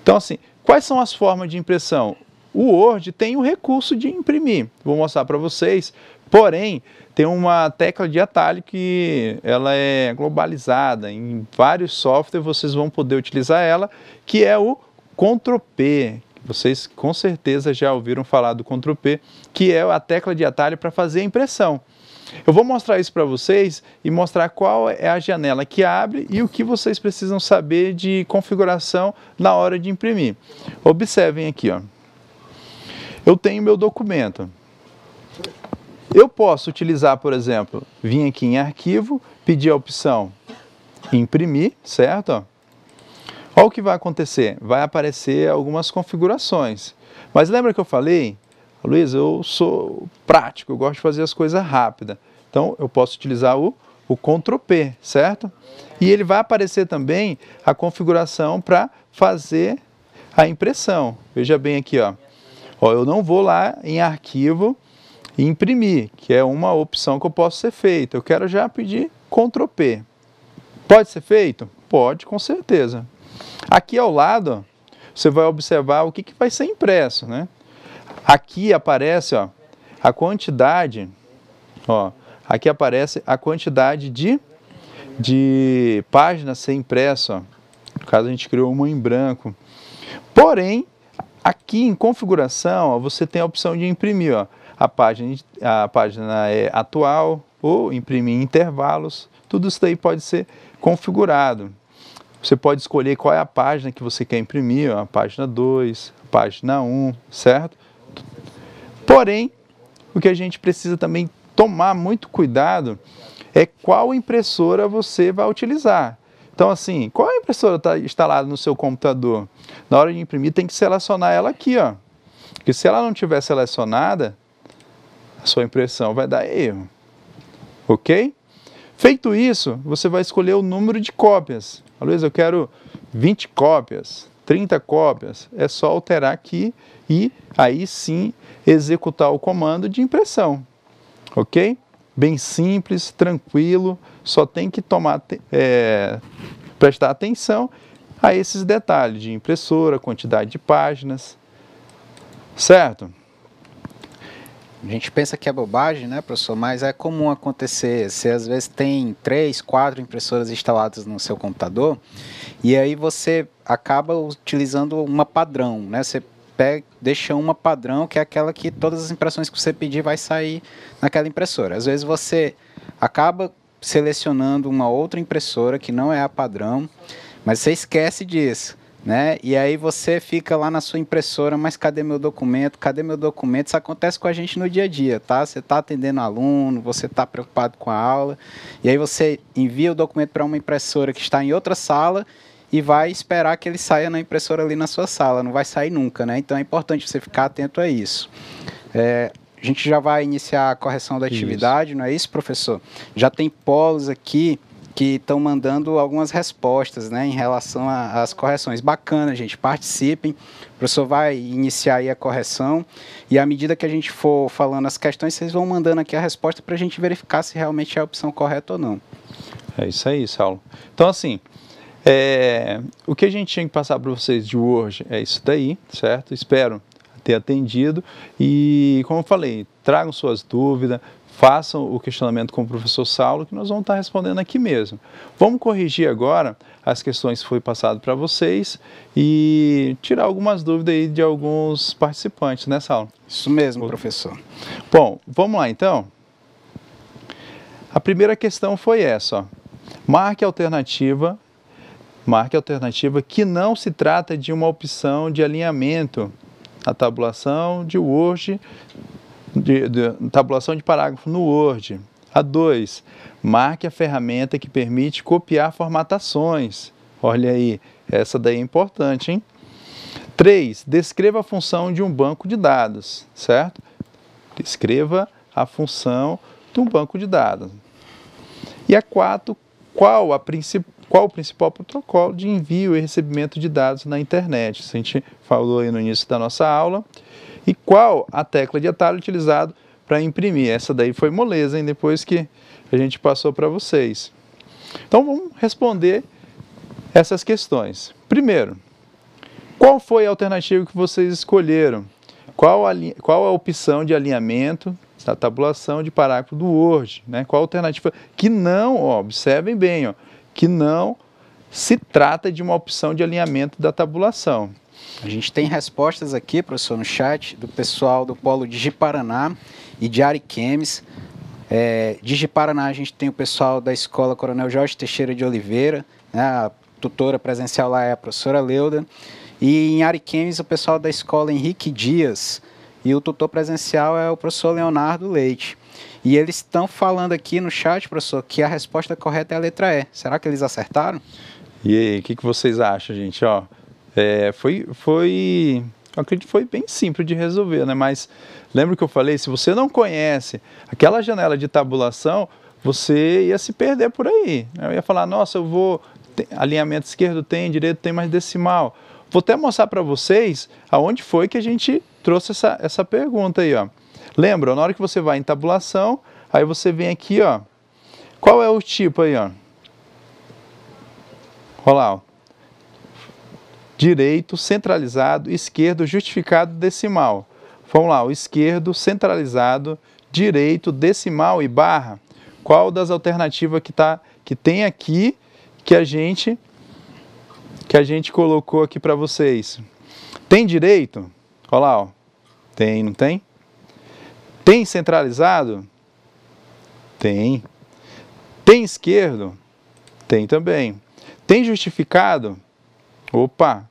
Então, assim, quais são as formas de impressão? O Word tem o recurso de imprimir, vou mostrar para vocês, porém, tem uma tecla de atalho que ela é globalizada, em vários softwares vocês vão poder utilizar ela, que é o Ctrl P. Vocês com certeza já ouviram falar do Ctrl P, que é a tecla de atalho para fazer a impressão. Eu vou mostrar isso para vocês e mostrar qual é a janela que abre e o que vocês precisam saber de configuração na hora de imprimir. Observem aqui, ó. Eu tenho meu documento. Eu posso utilizar, por exemplo, vim aqui em arquivo, pedir a opção imprimir, certo? Olha o que vai acontecer, vai aparecer algumas configurações. Mas lembra que eu falei? Luiz, eu sou prático, eu gosto de fazer as coisas rápidas. Então, eu posso utilizar o, o Ctrl P, certo? E ele vai aparecer também a configuração para fazer a impressão. Veja bem aqui, ó. ó. Eu não vou lá em arquivo, e imprimir, que é uma opção que eu posso ser feita. Eu quero já pedir Ctrl P. Pode ser feito? Pode, com certeza. Aqui ao lado, você vai observar o que, que vai ser impresso, né? Aqui aparece ó, a quantidade, ó, aqui aparece a quantidade de, de páginas ser impresso. Ó. No caso, a gente criou uma em branco. Porém, aqui em configuração, ó, você tem a opção de imprimir, ó a página, a página é atual ou imprimir intervalos. Tudo isso daí pode ser configurado. Você pode escolher qual é a página que você quer imprimir, a página 2, a página 1, um, certo? Porém, o que a gente precisa também tomar muito cuidado é qual impressora você vai utilizar. Então, assim, qual impressora está instalada no seu computador? Na hora de imprimir, tem que selecionar ela aqui, ó. Porque se ela não tiver selecionada, a sua impressão vai dar erro. Ok? Feito isso, você vai escolher o número de cópias. Luiz, eu quero 20 cópias, 30 cópias. É só alterar aqui e aí sim executar o comando de impressão. Ok? Bem simples, tranquilo, só tem que tomar, é, prestar atenção a esses detalhes de impressora, quantidade de páginas, certo? A gente pensa que é bobagem, né, professor? Mas é comum acontecer. Você às vezes tem três, quatro impressoras instaladas no seu computador e aí você acaba utilizando uma padrão, né? Você pega, deixa uma padrão que é aquela que todas as impressões que você pedir vai sair naquela impressora. Às vezes você acaba selecionando uma outra impressora que não é a padrão, mas você esquece disso né? E aí você fica lá na sua impressora, mas cadê meu documento? Cadê meu documento? Isso acontece com a gente no dia a dia, tá? Você está atendendo aluno, você está preocupado com a aula, e aí você envia o documento para uma impressora que está em outra sala e vai esperar que ele saia na impressora ali na sua sala, não vai sair nunca, né? Então é importante você ficar atento a isso. É, a gente já vai iniciar a correção da atividade, isso. não é isso, professor? Já tem polos aqui que estão mandando algumas respostas né, em relação às correções. Bacana, gente, participem. O professor vai iniciar aí a correção e à medida que a gente for falando as questões, vocês vão mandando aqui a resposta para a gente verificar se realmente é a opção correta ou não. É isso aí, Saulo. Então, assim, é, o que a gente tinha que passar para vocês de hoje é isso daí, certo? Espero ter atendido e, como eu falei, tragam suas dúvidas, façam o questionamento com o professor Saulo, que nós vamos estar respondendo aqui mesmo. Vamos corrigir agora as questões que foi passado para vocês e tirar algumas dúvidas aí de alguns participantes, né, Saulo? Isso mesmo, professor. Bom, vamos lá então. A primeira questão foi essa, ó. Marque a alternativa, marque a alternativa que não se trata de uma opção de alinhamento. A tabulação de Word de, de tabulação de parágrafo no Word. A 2, marque a ferramenta que permite copiar formatações. Olha aí, essa daí é importante, hein? 3. Descreva a função de um banco de dados, certo? Descreva a função de um banco de dados. E a 4. Qual, qual o principal protocolo de envio e recebimento de dados na internet? Isso a gente falou aí no início da nossa aula e qual a tecla de atalho utilizado para imprimir. Essa daí foi moleza, hein, depois que a gente passou para vocês. Então vamos responder essas questões. Primeiro, qual foi a alternativa que vocês escolheram? Qual a, qual a opção de alinhamento da tabulação de parágrafo do Word? Né? Qual a alternativa que não, ó, observem bem, ó, que não se trata de uma opção de alinhamento da tabulação. A gente tem respostas aqui, professor, no chat, do pessoal do Polo Digiparaná e de Ariquemes. É, Digiparaná, a gente tem o pessoal da Escola Coronel Jorge Teixeira de Oliveira, né, a tutora presencial lá é a professora Leuda. E em Ariquemes, o pessoal da Escola Henrique Dias, e o tutor presencial é o professor Leonardo Leite. E eles estão falando aqui no chat, professor, que a resposta correta é a letra E. Será que eles acertaram? E aí, o que, que vocês acham, gente? Ó, é, foi, foi, acredito que foi bem simples de resolver, né? Mas lembra que eu falei, se você não conhece aquela janela de tabulação, você ia se perder por aí. Né? Eu ia falar, nossa, eu vou tem, alinhamento esquerdo tem, direito tem, mais decimal. Vou até mostrar para vocês aonde foi que a gente trouxe essa, essa pergunta aí, ó. Lembra, na hora que você vai em tabulação, aí você vem aqui, ó. Qual é o tipo aí, ó? Olha lá, ó direito, centralizado, esquerdo, justificado, decimal. Vamos lá, o esquerdo, centralizado, direito, decimal e barra. Qual das alternativas que, tá, que tem aqui que a gente que a gente colocou aqui para vocês? Tem direito? Olha lá, ó. tem, não tem? Tem centralizado? Tem. Tem esquerdo? Tem também. Tem justificado? Opa,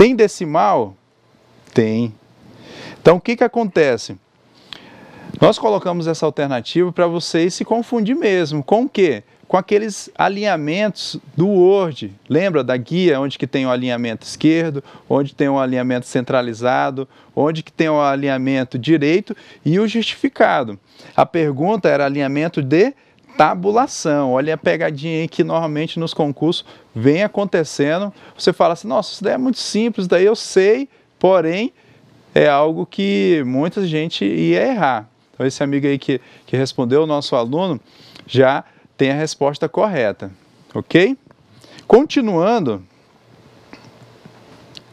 tem decimal? Tem. Então o que, que acontece? Nós colocamos essa alternativa para vocês se confundir mesmo. Com o quê? Com aqueles alinhamentos do Word. Lembra da guia onde que tem o alinhamento esquerdo, onde tem o alinhamento centralizado, onde que tem o alinhamento direito e o justificado. A pergunta era alinhamento de tabulação. Olha a pegadinha aí que normalmente nos concursos vem acontecendo. Você fala assim, nossa, isso daí é muito simples, daí eu sei, porém é algo que muita gente ia errar. Então esse amigo aí que, que respondeu, o nosso aluno, já tem a resposta correta, ok? Continuando,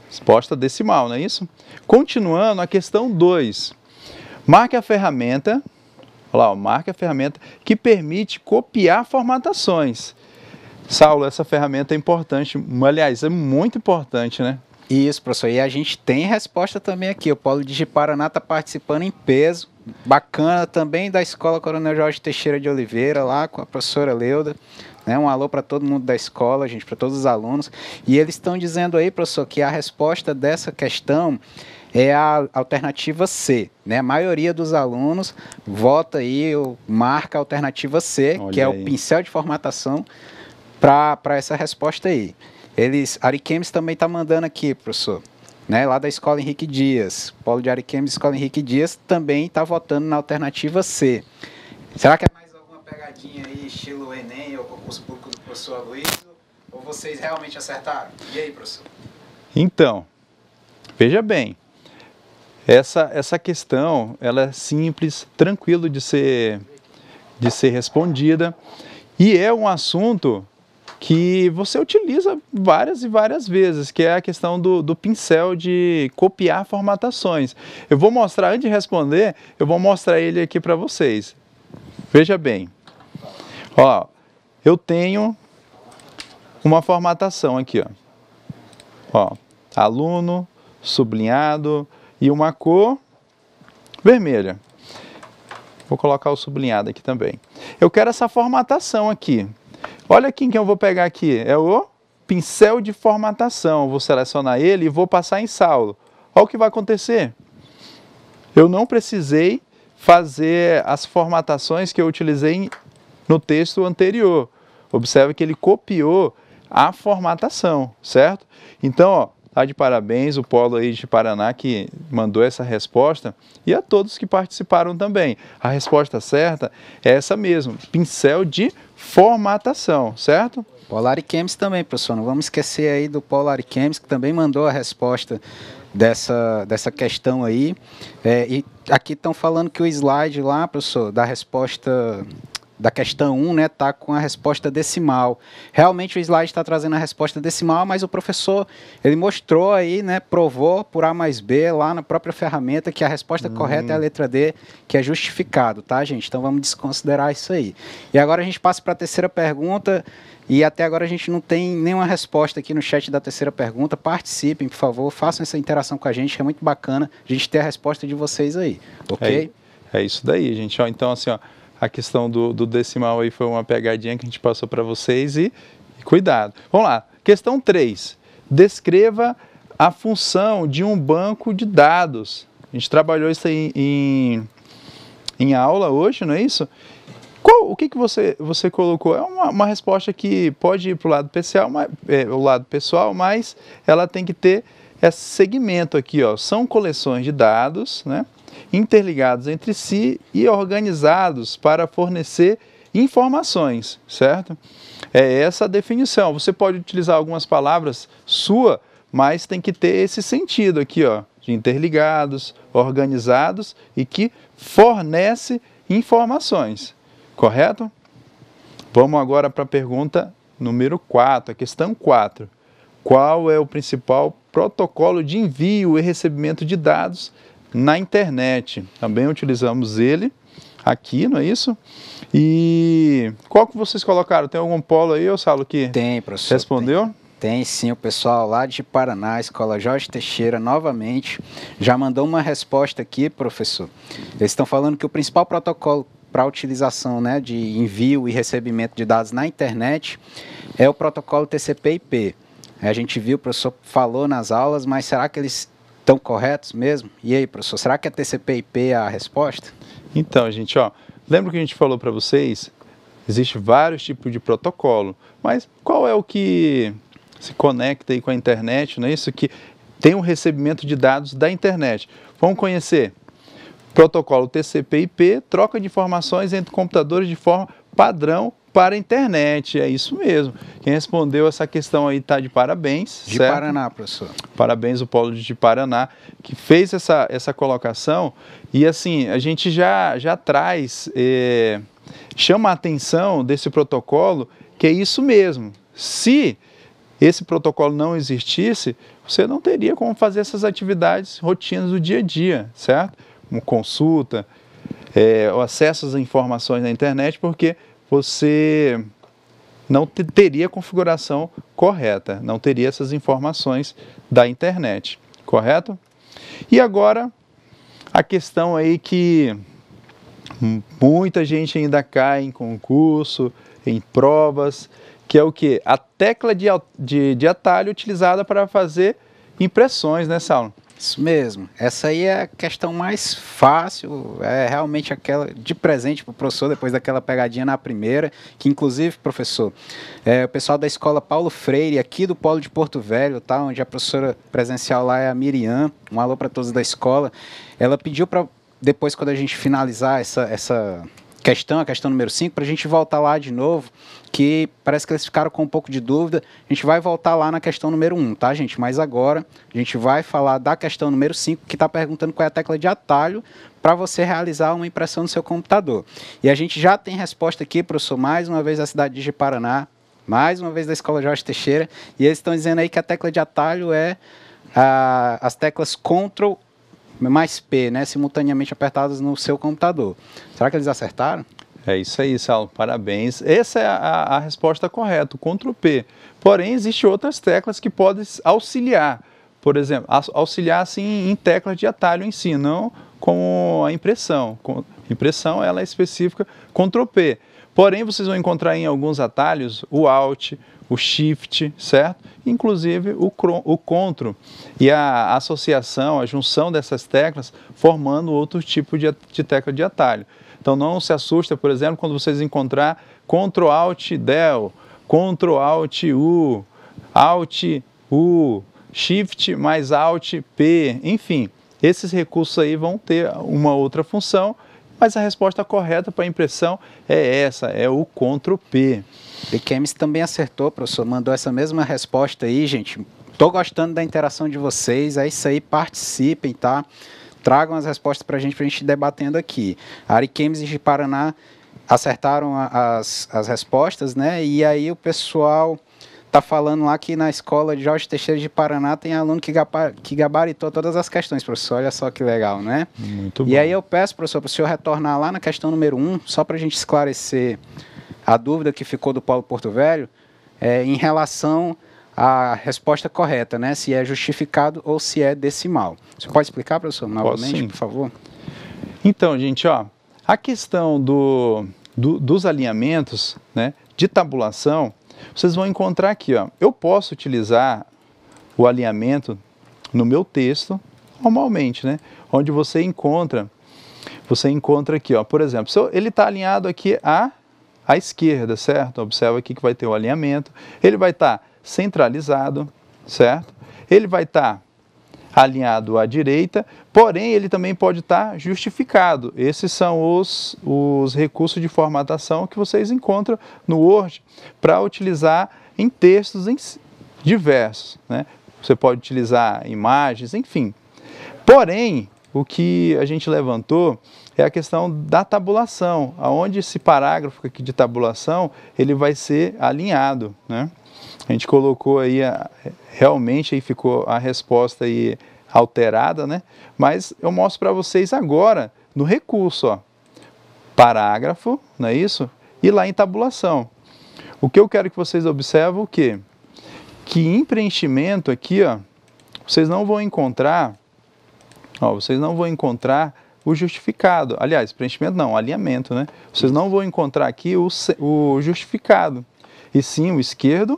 resposta decimal, não é isso? Continuando, a questão 2. Marque a ferramenta Olha lá, o Mark é a ferramenta que permite copiar formatações. Saulo, essa ferramenta é importante, aliás, é muito importante, né? Isso, professor. E a gente tem resposta também aqui. O Paulo de Paraná está participando em peso. Bacana também da Escola Coronel Jorge Teixeira de Oliveira, lá com a professora Leuda. Né? Um alô para todo mundo da escola, gente, para todos os alunos. E eles estão dizendo aí, professor, que a resposta dessa questão é a alternativa C. Né? A maioria dos alunos vota aí, marca a alternativa C, Olha que é o pincel de formatação, para essa resposta aí. Eles, Ariquemes também está mandando aqui, professor. Né, lá da Escola Henrique Dias, Paulo de Ariquemes, Escola Henrique Dias, também está votando na alternativa C. Será que é mais alguma pegadinha aí, estilo Enem ou concurso público do professor Aloysio? Ou vocês realmente acertaram? E aí, professor? Então, veja bem, essa, essa questão ela é simples, tranquilo de ser, de ser respondida e é um assunto que você utiliza várias e várias vezes, que é a questão do, do pincel de copiar formatações. Eu vou mostrar, antes de responder, eu vou mostrar ele aqui para vocês. Veja bem, ó, eu tenho uma formatação aqui, ó. ó aluno, sublinhado, e uma cor vermelha. Vou colocar o sublinhado aqui também. Eu quero essa formatação aqui. Olha quem que eu vou pegar aqui, é o pincel de formatação. vou selecionar ele e vou passar em saldo. Olha o que vai acontecer. Eu não precisei fazer as formatações que eu utilizei no texto anterior. Observe que ele copiou a formatação, certo? Então, ó, Tá de parabéns o Polo aí de Paraná que mandou essa resposta e a todos que participaram também. A resposta certa é essa mesmo, pincel de formatação, certo? Polar Chems também, pessoal. Não vamos esquecer aí do Polar Chems, que também mandou a resposta dessa, dessa questão aí. É, e aqui estão falando que o slide lá, professor, da resposta da questão 1, né, tá com a resposta decimal. Realmente o slide está trazendo a resposta decimal, mas o professor, ele mostrou aí, né, provou por A mais B lá na própria ferramenta que a resposta hum. correta é a hum. letra D, que é justificado, tá, gente? Então vamos desconsiderar isso aí. E agora a gente passa para a terceira pergunta, e até agora a gente não tem nenhuma resposta aqui no chat da terceira pergunta. Participem, por favor, façam essa interação com a gente, que é muito bacana a gente ter a resposta de vocês aí, é ok? É, é isso daí, gente. Ó, então, assim, ó, a questão do, do decimal aí foi uma pegadinha que a gente passou para vocês e, e cuidado. Vamos lá, questão 3. Descreva a função de um banco de dados. A gente trabalhou isso aí em, em aula hoje, não é isso? Qual, o que, que você, você colocou? É uma, uma resposta que pode ir para o lado, pessoal, mas, é, o lado pessoal, mas ela tem que ter esse segmento aqui. Ó. São coleções de dados, né? interligados entre si e organizados para fornecer informações, certo? É essa a definição. Você pode utilizar algumas palavras sua, mas tem que ter esse sentido aqui, ó, de interligados, organizados e que fornece informações, correto? Vamos agora para a pergunta número 4, a questão 4. Qual é o principal protocolo de envio e recebimento de dados na internet. Também utilizamos ele aqui, não é isso? E qual que vocês colocaram? Tem algum polo aí, eu Salo, que tem, professor, respondeu? Tem. Tem sim, o pessoal lá de Paraná, Escola Jorge Teixeira, novamente, já mandou uma resposta aqui, professor. Eles estão falando que o principal protocolo para a utilização né, de envio e recebimento de dados na internet é o protocolo TCP/IP. A gente viu, o professor falou nas aulas, mas será que eles estão corretos mesmo? E aí, professor, será que é TCP/IP a resposta? Então, gente, ó, lembra que a gente falou para vocês? Existem vários tipos de protocolo, mas qual é o que se conecta aí com a internet, não é isso? Que tem o um recebimento de dados da internet. Vamos conhecer. Protocolo TCP/IP troca de informações entre computadores de forma padrão para a internet. É isso mesmo. Quem respondeu essa questão aí está de parabéns. De certo? Paraná, professor. Parabéns o Polo de Paraná, que fez essa, essa colocação. E assim, a gente já, já traz, eh, chama a atenção desse protocolo que é isso mesmo. Se esse protocolo não existisse, você não teria como fazer essas atividades rotinas do dia a dia, certo? Como consulta, é, eh, o acesso às informações na internet, porque você não teria a configuração correta, não teria essas informações da internet, correto? E agora, a questão aí que muita gente ainda cai em concurso, em provas, que é o que? A tecla de, de, de atalho utilizada para fazer impressões, né, Saulo? Isso mesmo. Essa aí é a questão mais fácil, é realmente aquela de presente para o professor depois daquela pegadinha na primeira, que inclusive, professor, é, o pessoal da escola Paulo Freire, aqui do Polo de Porto Velho, tá, onde a professora presencial lá é a Miriam, um alô para todos da escola, ela pediu para depois, quando a gente finalizar essa, essa questão, a questão número 5, para a gente voltar lá de novo, que parece que eles ficaram com um pouco de dúvida. A gente vai voltar lá na questão número 1, um, tá, gente? Mas agora a gente vai falar da questão número 5, que está perguntando qual é a tecla de atalho para você realizar uma impressão no seu computador. E a gente já tem resposta aqui, professor, mais uma vez da cidade de Paraná, mais uma vez da Escola Jorge Teixeira, e eles estão dizendo aí que a tecla de atalho é ah, as teclas Ctrl mais P, né, simultaneamente apertadas no seu computador. Será que eles acertaram? É isso aí, Saulo. Parabéns. Essa é a, a resposta correta, Ctrl P. Porém, existem outras teclas que podem auxiliar. Por exemplo, auxiliar assim, em teclas de atalho em si, não com a impressão. Com, impressão ela é específica Ctrl P. Porém, vocês vão encontrar em alguns atalhos o Alt, o shift, certo? Inclusive o, o contro e a associação, a junção dessas teclas formando outro tipo de, de tecla de atalho. Então não se assusta, por exemplo, quando vocês encontrar Ctrl Alt Del, Ctrl Alt U, Alt U, Shift mais Alt P, enfim, esses recursos aí vão ter uma outra função, mas a resposta correta para impressão é essa, é o Ctrl P. Bequemes também acertou, professor. Mandou essa mesma resposta aí, gente. Tô gostando da interação de vocês. É isso aí, participem, tá? Tragam as respostas para a gente, para a gente debatendo aqui. Ari Kemes de Paraná acertaram as, as respostas, né? E aí o pessoal tá falando lá que na escola de Jorge Teixeira de Paraná tem aluno que, que gabaritou todas as questões, professor. Olha só que legal, né? Muito e bom. E aí eu peço, professor, para o senhor retornar lá na questão número um, só para a gente esclarecer a dúvida que ficou do Paulo Porto Velho é em relação à resposta correta, né? Se é justificado ou se é decimal. Você pode explicar, professor, novamente, por favor? Então, gente, ó, a questão do, do, dos alinhamentos, né, de tabulação, vocês vão encontrar aqui, ó. Eu posso utilizar o alinhamento no meu texto, normalmente, né? Onde você encontra, você encontra aqui, ó. Por exemplo, se ele está alinhado aqui a à esquerda, certo? Observa aqui que vai ter o alinhamento. Ele vai estar tá centralizado, certo? Ele vai estar tá alinhado à direita, porém ele também pode estar tá justificado. Esses são os, os recursos de formatação que vocês encontram no Word para utilizar em textos em diversos. Né? Você pode utilizar imagens, enfim. Porém, o que a gente levantou é a questão da tabulação, aonde esse parágrafo aqui de tabulação ele vai ser alinhado, né? A gente colocou aí a, realmente aí ficou a resposta aí alterada, né? Mas eu mostro para vocês agora no recurso, ó, parágrafo, não é isso? E lá em tabulação. O que eu quero que vocês observem é o que que em preenchimento aqui, ó, vocês não vão encontrar, ó, vocês não vão encontrar o justificado. Aliás, preenchimento não, alinhamento, né? Vocês não vão encontrar aqui o, o justificado, e sim o esquerdo,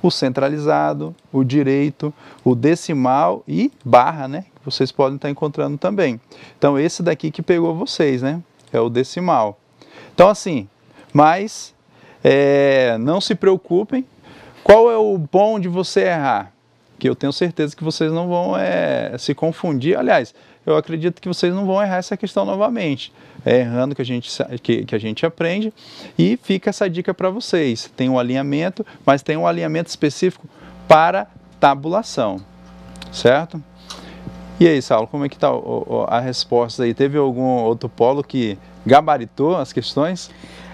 o centralizado, o direito, o decimal e barra, né? vocês podem estar encontrando também. Então, esse daqui que pegou vocês, né? É o decimal. Então, assim, mas é, não se preocupem. Qual é o bom de você errar? Que eu tenho certeza que vocês não vão é, se confundir. Aliás, eu acredito que vocês não vão errar essa questão novamente. É errando que a gente, que, que a gente aprende e fica essa dica para vocês. Tem um alinhamento, mas tem um alinhamento específico para tabulação, certo? E aí, Saulo, como é que está a resposta aí? Teve algum outro polo que gabaritou as questões?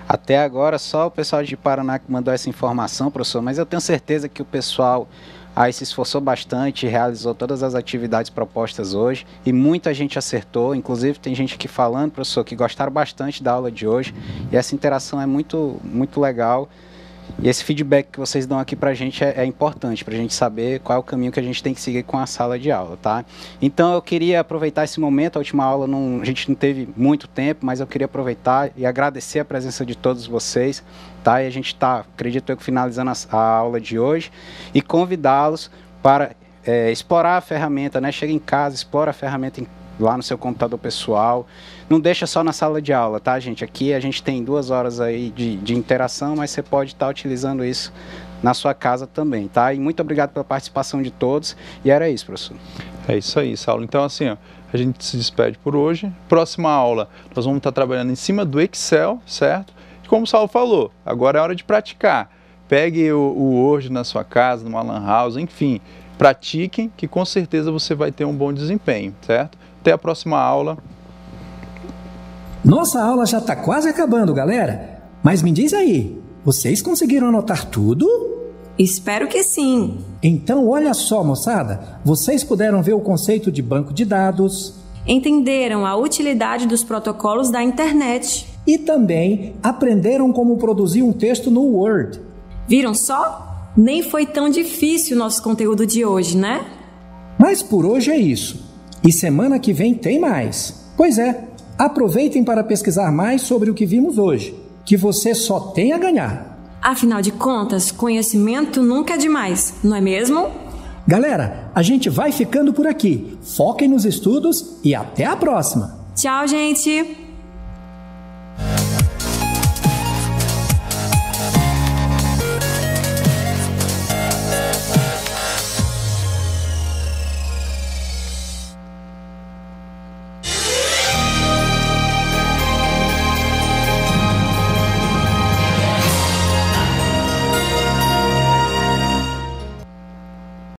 Até agora, só o pessoal de Paraná que mandou essa informação, professor, mas eu tenho certeza que o pessoal Aí se esforçou bastante, realizou todas as atividades propostas hoje e muita gente acertou. Inclusive tem gente aqui falando, professor, que gostaram bastante da aula de hoje. E essa interação é muito, muito legal. E esse feedback que vocês dão aqui para a gente é, é importante, para a gente saber qual é o caminho que a gente tem que seguir com a sala de aula, tá? Então eu queria aproveitar esse momento, a última aula não, a gente não teve muito tempo, mas eu queria aproveitar e agradecer a presença de todos vocês, tá? E a gente está, acredito eu, finalizando a, a aula de hoje e convidá-los para é, explorar a ferramenta, né? Chega em casa, explora a ferramenta em, lá no seu computador pessoal, não deixa só na sala de aula, tá, gente? Aqui a gente tem duas horas aí de, de interação, mas você pode estar tá utilizando isso na sua casa também, tá? E muito obrigado pela participação de todos. E era isso, professor. É isso aí, Saulo. Então, assim, ó, a gente se despede por hoje. Próxima aula, nós vamos estar tá trabalhando em cima do Excel, certo? E como o Saulo falou, agora é hora de praticar. Pegue o, o Word na sua casa, numa lan house, enfim. Pratiquem, que com certeza você vai ter um bom desempenho, certo? Até a próxima aula. Nossa aula já está quase acabando, galera. Mas me diz aí, vocês conseguiram anotar tudo? Espero que sim. Então, olha só, moçada, vocês puderam ver o conceito de banco de dados, entenderam a utilidade dos protocolos da internet e também aprenderam como produzir um texto no Word. Viram só? Nem foi tão difícil o nosso conteúdo de hoje, né? Mas por hoje é isso. E semana que vem tem mais. Pois é, Aproveitem para pesquisar mais sobre o que vimos hoje, que você só tem a ganhar. Afinal de contas, conhecimento nunca é demais, não é mesmo? Galera, a gente vai ficando por aqui. Foquem nos estudos e até a próxima. Tchau, gente!